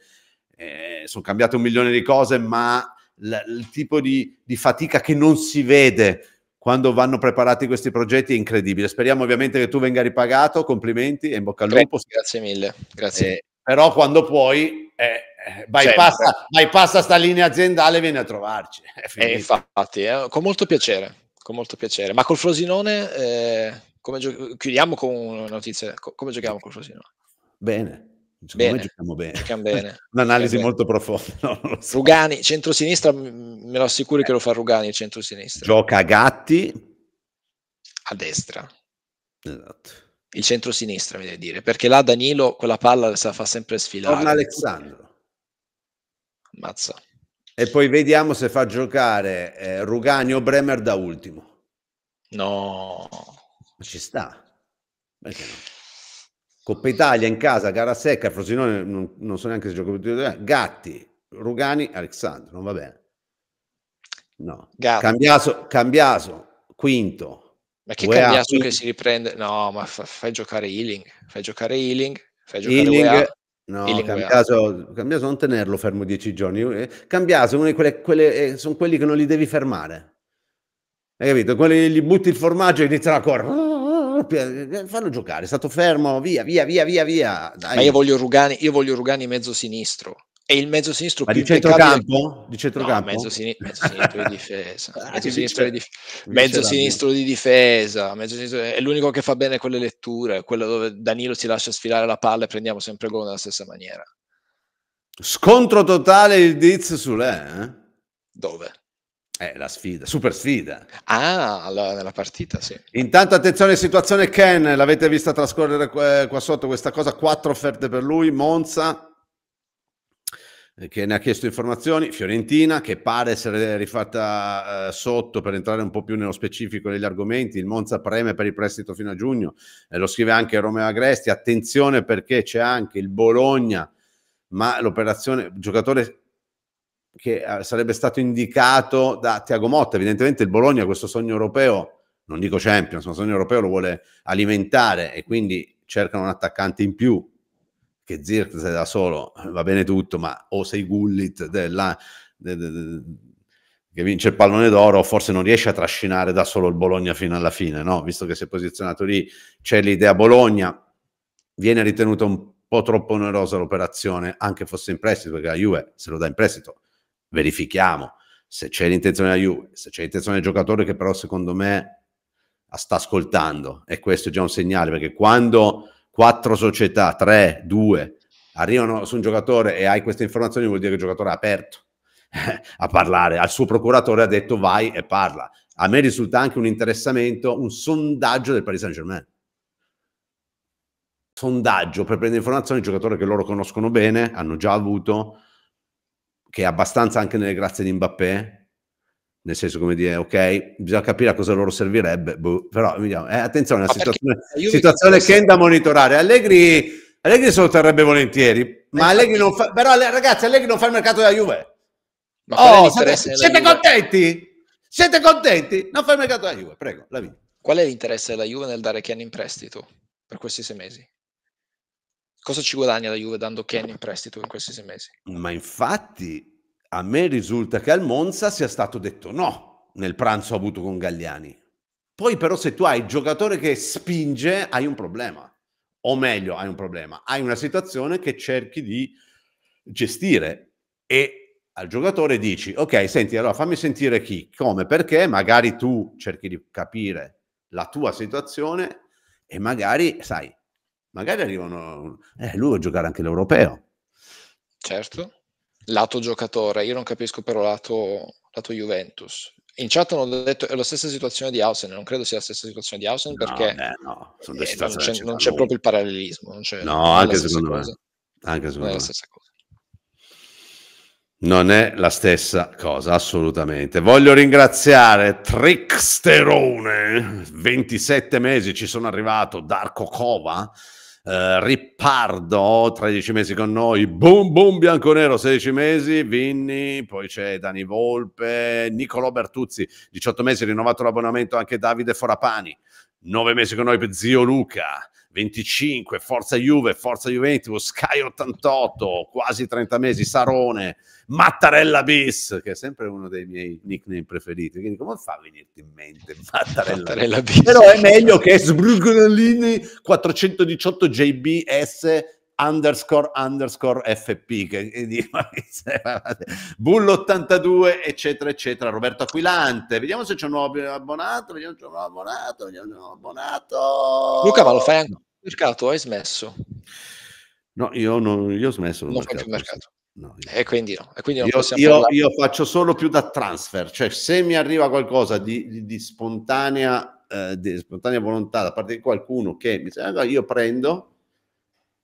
[SPEAKER 1] Eh, sono cambiate un milione di cose, ma la, il tipo di, di fatica che non si vede quando vanno preparati questi progetti è incredibile. Speriamo ovviamente che tu venga ripagato, complimenti e in bocca al lupo. Grazie, mille, grazie. Eh, però quando
[SPEAKER 4] puoi
[SPEAKER 2] eh, eh bypassa, bypassa
[SPEAKER 4] sta linea aziendale e vieni a trovarci. Eh, infatti, eh, con molto piacere, con molto piacere. Ma col Frosinone, eh, come gio- chiudiamo con una notizia, come giochiamo col Frosinone? Bene. Secondo bene, giochiamo bene. Giochiamo bene. <laughs> Un'analisi bene.
[SPEAKER 1] molto profonda.
[SPEAKER 4] No, so. Rugani, centrosinistra, me lo assicuri eh. che lo fa Rugani, il centrosinistra. Gioca a Gatti. A destra. Esatto. Il centrosinistra, mi devi dire, perché là Danilo quella palla se la fa sempre sfilare. Torna Alessandro. Mazza. E poi vediamo se fa giocare
[SPEAKER 1] eh, Rugani o Bremer da ultimo. No. Ma ci sta. Perché no? Coppa Italia in casa, gara secca, Frosinone non, non so neanche se gioca più, Gatti, Rugani, Alessandro, non va bene. No, Gatti. Cambiaso, Cambiaso, quinto. Ma che Wea, Cambiaso quinto.
[SPEAKER 4] che si riprende? No, ma fa, fai giocare Healing, fai giocare Healing, fai giocare Healing. Wea. No, Cambiaso,
[SPEAKER 1] Cambiaso, non tenerlo fermo dieci giorni. Eh, Cambiaso quelle, quelle, eh, sono quelli che non li devi fermare. Hai capito? Quelli gli butti il formaggio e iniziano a correre no,
[SPEAKER 4] eh, fallo giocare, è stato fermo, via, via, via, via, via. Ma io voglio Rugani, io voglio Rugani mezzo sinistro. E il mezzo sinistro più di centrocampo? Di centrocampo? No, mezzo, sin- mezzo sinistro di difesa. Ah, mezzo, sinistro, di, dif- mezzo sinistro di difesa. Mezzo sinistro è l'unico che fa bene quelle letture, quello dove Danilo si lascia sfilare la palla e prendiamo sempre gol nella stessa maniera.
[SPEAKER 1] Scontro totale il Diz su lei, eh? Dove? Eh, la sfida, super sfida. Ah, allora nella partita, sì. Intanto attenzione, situazione Ken, l'avete vista trascorrere eh, qua sotto questa cosa, quattro offerte per lui, Monza, eh, che ne ha chiesto informazioni, Fiorentina, che pare essere rifatta eh, sotto per entrare un po' più nello specifico degli argomenti, il Monza preme per il prestito fino a giugno, eh, lo scrive anche Romeo Agresti, attenzione perché c'è anche il Bologna, ma l'operazione, giocatore che eh, sarebbe stato indicato da Tiago Motta. Evidentemente il Bologna questo sogno europeo, non dico Champions, ma sogno europeo lo vuole alimentare e quindi cercano un attaccante in più che Zirkz da solo eh, va bene tutto, ma o sei Gullit della, de, de, de, che vince il pallone d'oro, forse non riesce a trascinare da solo il Bologna fino alla fine, no? visto che si è posizionato lì, c'è l'idea Bologna, viene ritenuta un po' troppo onerosa l'operazione, anche fosse in prestito, perché la Juve se lo dà in prestito verifichiamo se c'è l'intenzione della Juve, se c'è l'intenzione del giocatore che però secondo me sta ascoltando e questo è già un segnale perché quando quattro società, tre, due, arrivano su un giocatore e hai queste informazioni vuol dire che il giocatore è aperto <laughs> a parlare, al suo procuratore ha detto vai e parla. A me risulta anche un interessamento, un sondaggio del Paris Saint Germain. Sondaggio per prendere informazioni di un giocatore che loro conoscono bene, hanno già avuto, che è abbastanza anche nelle grazie di Mbappé, nel senso come dire, ok, bisogna capire a cosa loro servirebbe, boh, però vediamo, eh, attenzione, la situazione, situazione che è da monitorare. Allegri, Allegri se lo terrebbe volentieri, ma Allegri non fa, però ragazzi, Allegri non fa il mercato della Juve. Ma oh, siete, siete Juve? contenti?
[SPEAKER 4] Siete contenti? Non fa il mercato della Juve, prego, la vita. Qual è l'interesse della Juve nel dare Chiani in prestito per questi sei mesi? cosa ci guadagna la Juve dando Kenny in prestito in questi sei mesi?
[SPEAKER 1] Ma infatti a me risulta che al Monza sia stato detto no nel pranzo avuto con Gagliani. Poi però se tu hai il giocatore che spinge hai un problema, o meglio hai un problema, hai una situazione che cerchi di gestire e al giocatore dici ok senti allora fammi sentire chi, come, perché, magari tu cerchi di capire la tua situazione
[SPEAKER 4] e magari sai magari arrivano... Eh, lui vuole giocare
[SPEAKER 1] anche l'europeo.
[SPEAKER 4] Certo, lato giocatore, io non capisco però lato, lato Juventus. In chat hanno detto è la stessa situazione di Hausen, non credo sia la stessa situazione di Hausen no, perché beh, no. eh, non, c'è, non c'è, proprio il parallelismo. Non c'è, no, non anche secondo me.
[SPEAKER 1] Anche secondo non me. è la stessa cosa. Non è la stessa cosa, assolutamente. Voglio ringraziare Tricksterone, 27 mesi ci sono arrivato, Darko Kova, Uh, eh, Rippardo 13 mesi con noi, boom boom bianconero 16 mesi, Vinni, poi c'è Dani Volpe, Niccolò Bertuzzi 18 mesi, rinnovato l'abbonamento anche Davide Forapani, 9 mesi con noi zio Luca, 25, Forza Juve, Forza Juventus, Sky 88, quasi 30 mesi, Sarone, Mattarella bis, che è sempre uno dei miei nickname preferiti. Quindi come fa a venirti in mente Mattarella, Mattarella bis? Però è meglio che Sbrugolini 418 JBS underscore underscore FP che, che di, <laughs> Bullo 82 eccetera eccetera Roberto Aquilante vediamo se c'è un nuovo abbonato vediamo se c'è un nuovo abbonato vediamo se c'è un nuovo abbonato
[SPEAKER 4] Luca ma lo fai anche mercato hai smesso
[SPEAKER 1] no io, non, io ho smesso non fai più
[SPEAKER 4] mercato No, E quindi no. E quindi io, io,
[SPEAKER 1] io, faccio solo più da transfer, cioè se mi arriva qualcosa di, di, di spontanea, eh, di spontanea volontà da parte di qualcuno che mi dice, ah, io prendo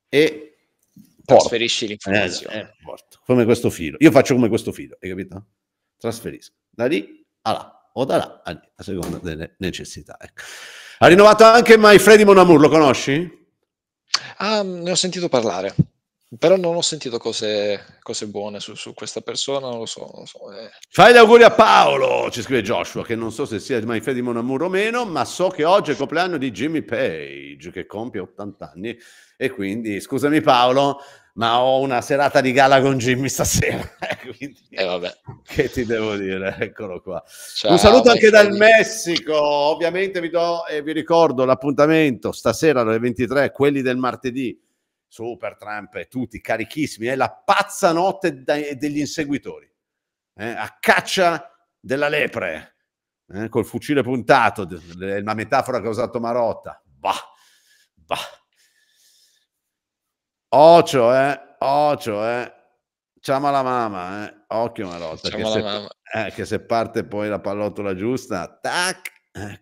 [SPEAKER 1] e porto. trasferisci l'informazione. Eh, eh, porto. Come questo filo. Io faccio come questo filo, hai capito? Trasferisco da lì a là o da là a lì, a seconda delle necessità. Ecco. Ha rinnovato anche My Freddy Monamur, lo conosci?
[SPEAKER 4] Ah, mm, ne ho sentito parlare. Però non ho sentito cose, cose buone su, su, questa persona, non lo so. Non so eh.
[SPEAKER 1] Fai gli auguri a Paolo, ci scrive Joshua, che non so se sia mai fede di Mon o meno, ma so che oggi è il compleanno di Jimmy Page, che compie 80 anni. E quindi, scusami Paolo, ma ho una serata di gala con Jimmy stasera. <laughs> Eh, quindi, eh, vabbè. Che ti devo dire? Eccolo qua.
[SPEAKER 3] Ciao, Un saluto anche dal di...
[SPEAKER 1] Messico. Ovviamente vi do e vi ricordo l'appuntamento stasera alle 23, quelli del martedì Super Trump e tutti carichissimi, è la pazza notte degli inseguitori, eh, a caccia della lepre, eh, col fucile puntato, la metafora che ha usato Marotta. Bah, bah. Ocio, eh, ocio, eh. Ciao alla mamma, eh. Occhio Marotta, che se, eh, che se parte poi la pallottola giusta, tac,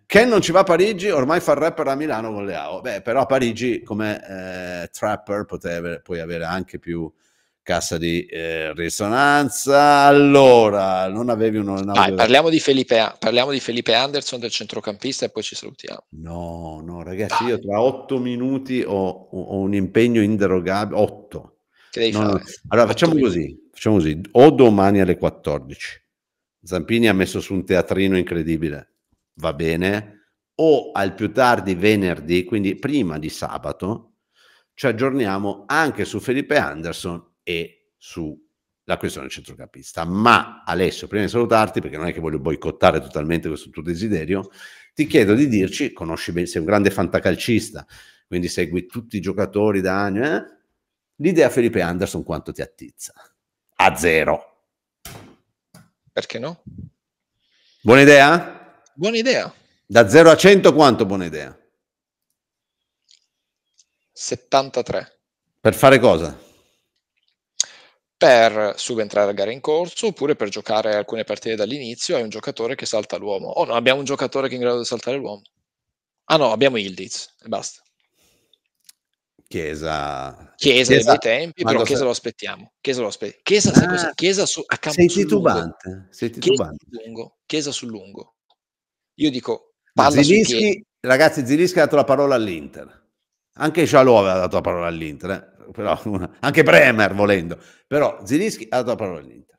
[SPEAKER 1] Ken non ci va a Parigi, ormai fa il rapper a Milano con Leao. Beh, però a Parigi come eh, trapper poteva, puoi avere anche più cassa di eh, risonanza. Allora, non avevi uno... Un Vai, parliamo, di
[SPEAKER 4] Felipe, parliamo di Felipe Anderson del centrocampista e poi ci salutiamo. No, no, ragazzi, Vai. io
[SPEAKER 1] tra otto minuti ho, ho un impegno inderogabile. Otto. Che devi no, fare? Allora, facciamo così, facciamo così. O domani alle 14. Zampini ha messo su un teatrino incredibile va bene, o al più tardi venerdì, quindi prima di sabato, ci aggiorniamo anche su Felipe Anderson e sulla questione del centrocampista. Ma Alessio, prima di salutarti, perché non è che voglio boicottare totalmente questo tuo desiderio, ti chiedo di dirci, conosci bene, sei un grande fantacalcista, quindi segui tutti i giocatori da anni, eh? l'idea Felipe Anderson quanto ti
[SPEAKER 4] attizza? A zero. Perché no?
[SPEAKER 1] Buona idea? Buona idea. Da 0 a 100 quanto buona idea?
[SPEAKER 4] 73.
[SPEAKER 1] Per fare cosa?
[SPEAKER 4] Per subentrare a gara in corso oppure per giocare alcune partite dall'inizio hai un giocatore che salta l'uomo. O oh, no, abbiamo un giocatore che è in grado di saltare l'uomo. Ah no, abbiamo Ildiz e basta. Chiesa. Chiesa, chiesa dei tempi, Marco però Chiesa lo aspettiamo. Chiesa lo aspettiamo. Chiesa, ah, chiesa su, a campo sei titubante. Lungo. Sei titubante. Chiesa, lungo. chiesa sul lungo. Io dico,
[SPEAKER 1] palla Zilischi, ragazzi, Zilischi ha dato la parola all'Inter. Anche Scialò aveva dato la parola all'Inter, eh? però, <laughs> anche Bremer volendo. Però Zilischi ha dato la parola all'Inter.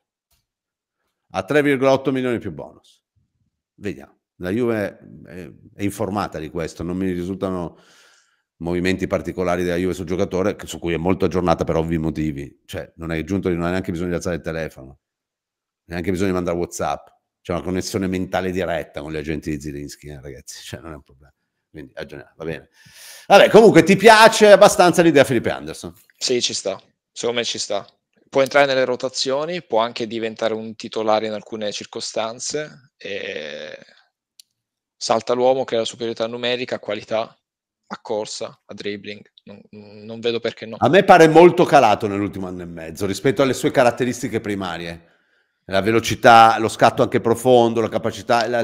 [SPEAKER 1] A 3,8 milioni più bonus. Vediamo. La Juve è, è informata di questo, non mi risultano movimenti particolari della Juve sul giocatore, su cui è molto aggiornata per ovvi motivi. Cioè, non è giunto, non ha neanche bisogno di alzare il telefono, neanche bisogno di mandare WhatsApp c'è una connessione mentale diretta con gli agenti di Zelensky, eh, ragazzi, <laughs> cioè non è un problema. Quindi aggiorniamo, va bene. Vabbè, comunque ti piace abbastanza l'idea Felipe Anderson?
[SPEAKER 4] Sì, ci sta, secondo me ci sta. Può entrare nelle rotazioni, può anche diventare un titolare in alcune circostanze. E... Salta l'uomo che ha la superiorità numerica, qualità, a corsa, a dribbling. Non, non vedo perché no. A me pare
[SPEAKER 1] molto calato nell'ultimo anno e mezzo rispetto alle sue caratteristiche primarie la velocità, lo scatto anche profondo, la capacità... La,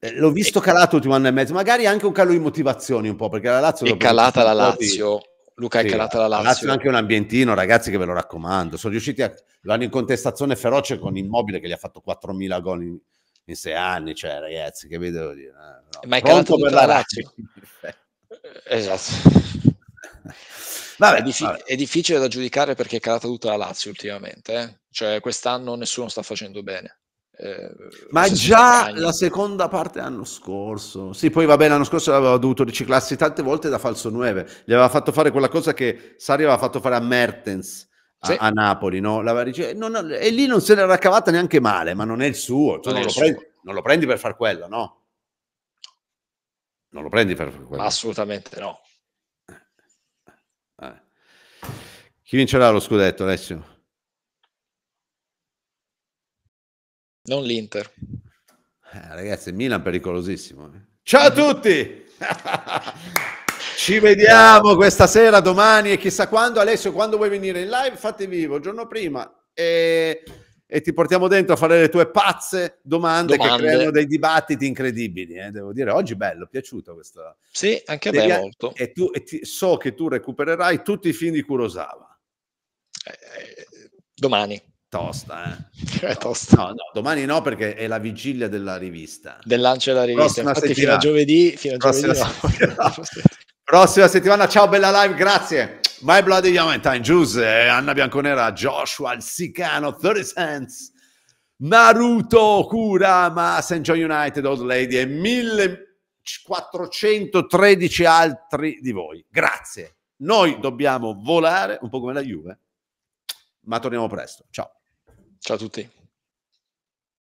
[SPEAKER 1] eh, L'ho visto calato l'ultimo anno e mezzo, magari anche un calo di motivazioni un po', perché la Lazio... È calata la Lazio, Luca è sì, calata la Lazio. La Lazio è anche un ambientino, ragazzi, che ve lo raccomando. Sono riusciti a... Lo hanno in contestazione feroce con Immobile, che gli ha fatto 4.000 gol in, in
[SPEAKER 4] sei anni, cioè, ragazzi, che vi devo dire? Ah, no.
[SPEAKER 1] Ma è calato per la Lazio.
[SPEAKER 2] Eh,
[SPEAKER 4] esatto. <laughs> Vabbè, è, diffi- vabbè. è, difficile da giudicare perché è calata tutta la Lazio ultimamente, eh? Cioè, quest'anno nessuno sta facendo bene. Eh,
[SPEAKER 1] ma già la seconda parte l'anno scorso sì poi va bene l'anno scorso l'aveva dovuto riciclarsi tante volte da falso 9 gli aveva fatto fare quella cosa che Sari aveva fatto fare a Mertens a, sì. a Napoli no? Ric- non, e lì non se l'era cavata neanche male ma non è il suo, cioè non, non, lo suo. Prendi, non, lo Prendi, per far quello no non lo prendi per far quello assolutamente no eh. eh. chi vincerà lo scudetto Alessio?
[SPEAKER 4] non l'Inter.
[SPEAKER 1] Eh, ragazzi, Milan pericolosissimo. Eh. Ciao a tutti! <laughs> Ci vediamo questa sera, domani e chissà quando. Alessio, quando vuoi venire in live, fatti vivo, il giorno prima. E, e, ti portiamo dentro a fare le tue pazze domande, domande. che creano dei dibattiti incredibili. Eh, devo dire, oggi bello, piaciuto questo. Sì, anche a me molto. E, tu, e ti, so che tu recupererai tutti i film di Kurosawa. Eh, eh domani tosta, eh. Cioè, è tosta. No, no, domani no perché è la vigilia della rivista. Del lancio della rivista. Prossima Infatti settimana. fino a
[SPEAKER 4] giovedì, fino a Prossima giovedì. Settimana.
[SPEAKER 1] <laughs> No. Prossima settimana, ciao bella live, grazie. My Bloody Valentine, Giuse, eh, Anna Bianconera, Joshua, il Sicano, 30 Cents, Naruto, Kurama, St. John United, Old Lady e 1413 altri di voi. Grazie. Noi dobbiamo volare, un po' come la Juve, ma torniamo presto. Ciao. Ciao a tutti.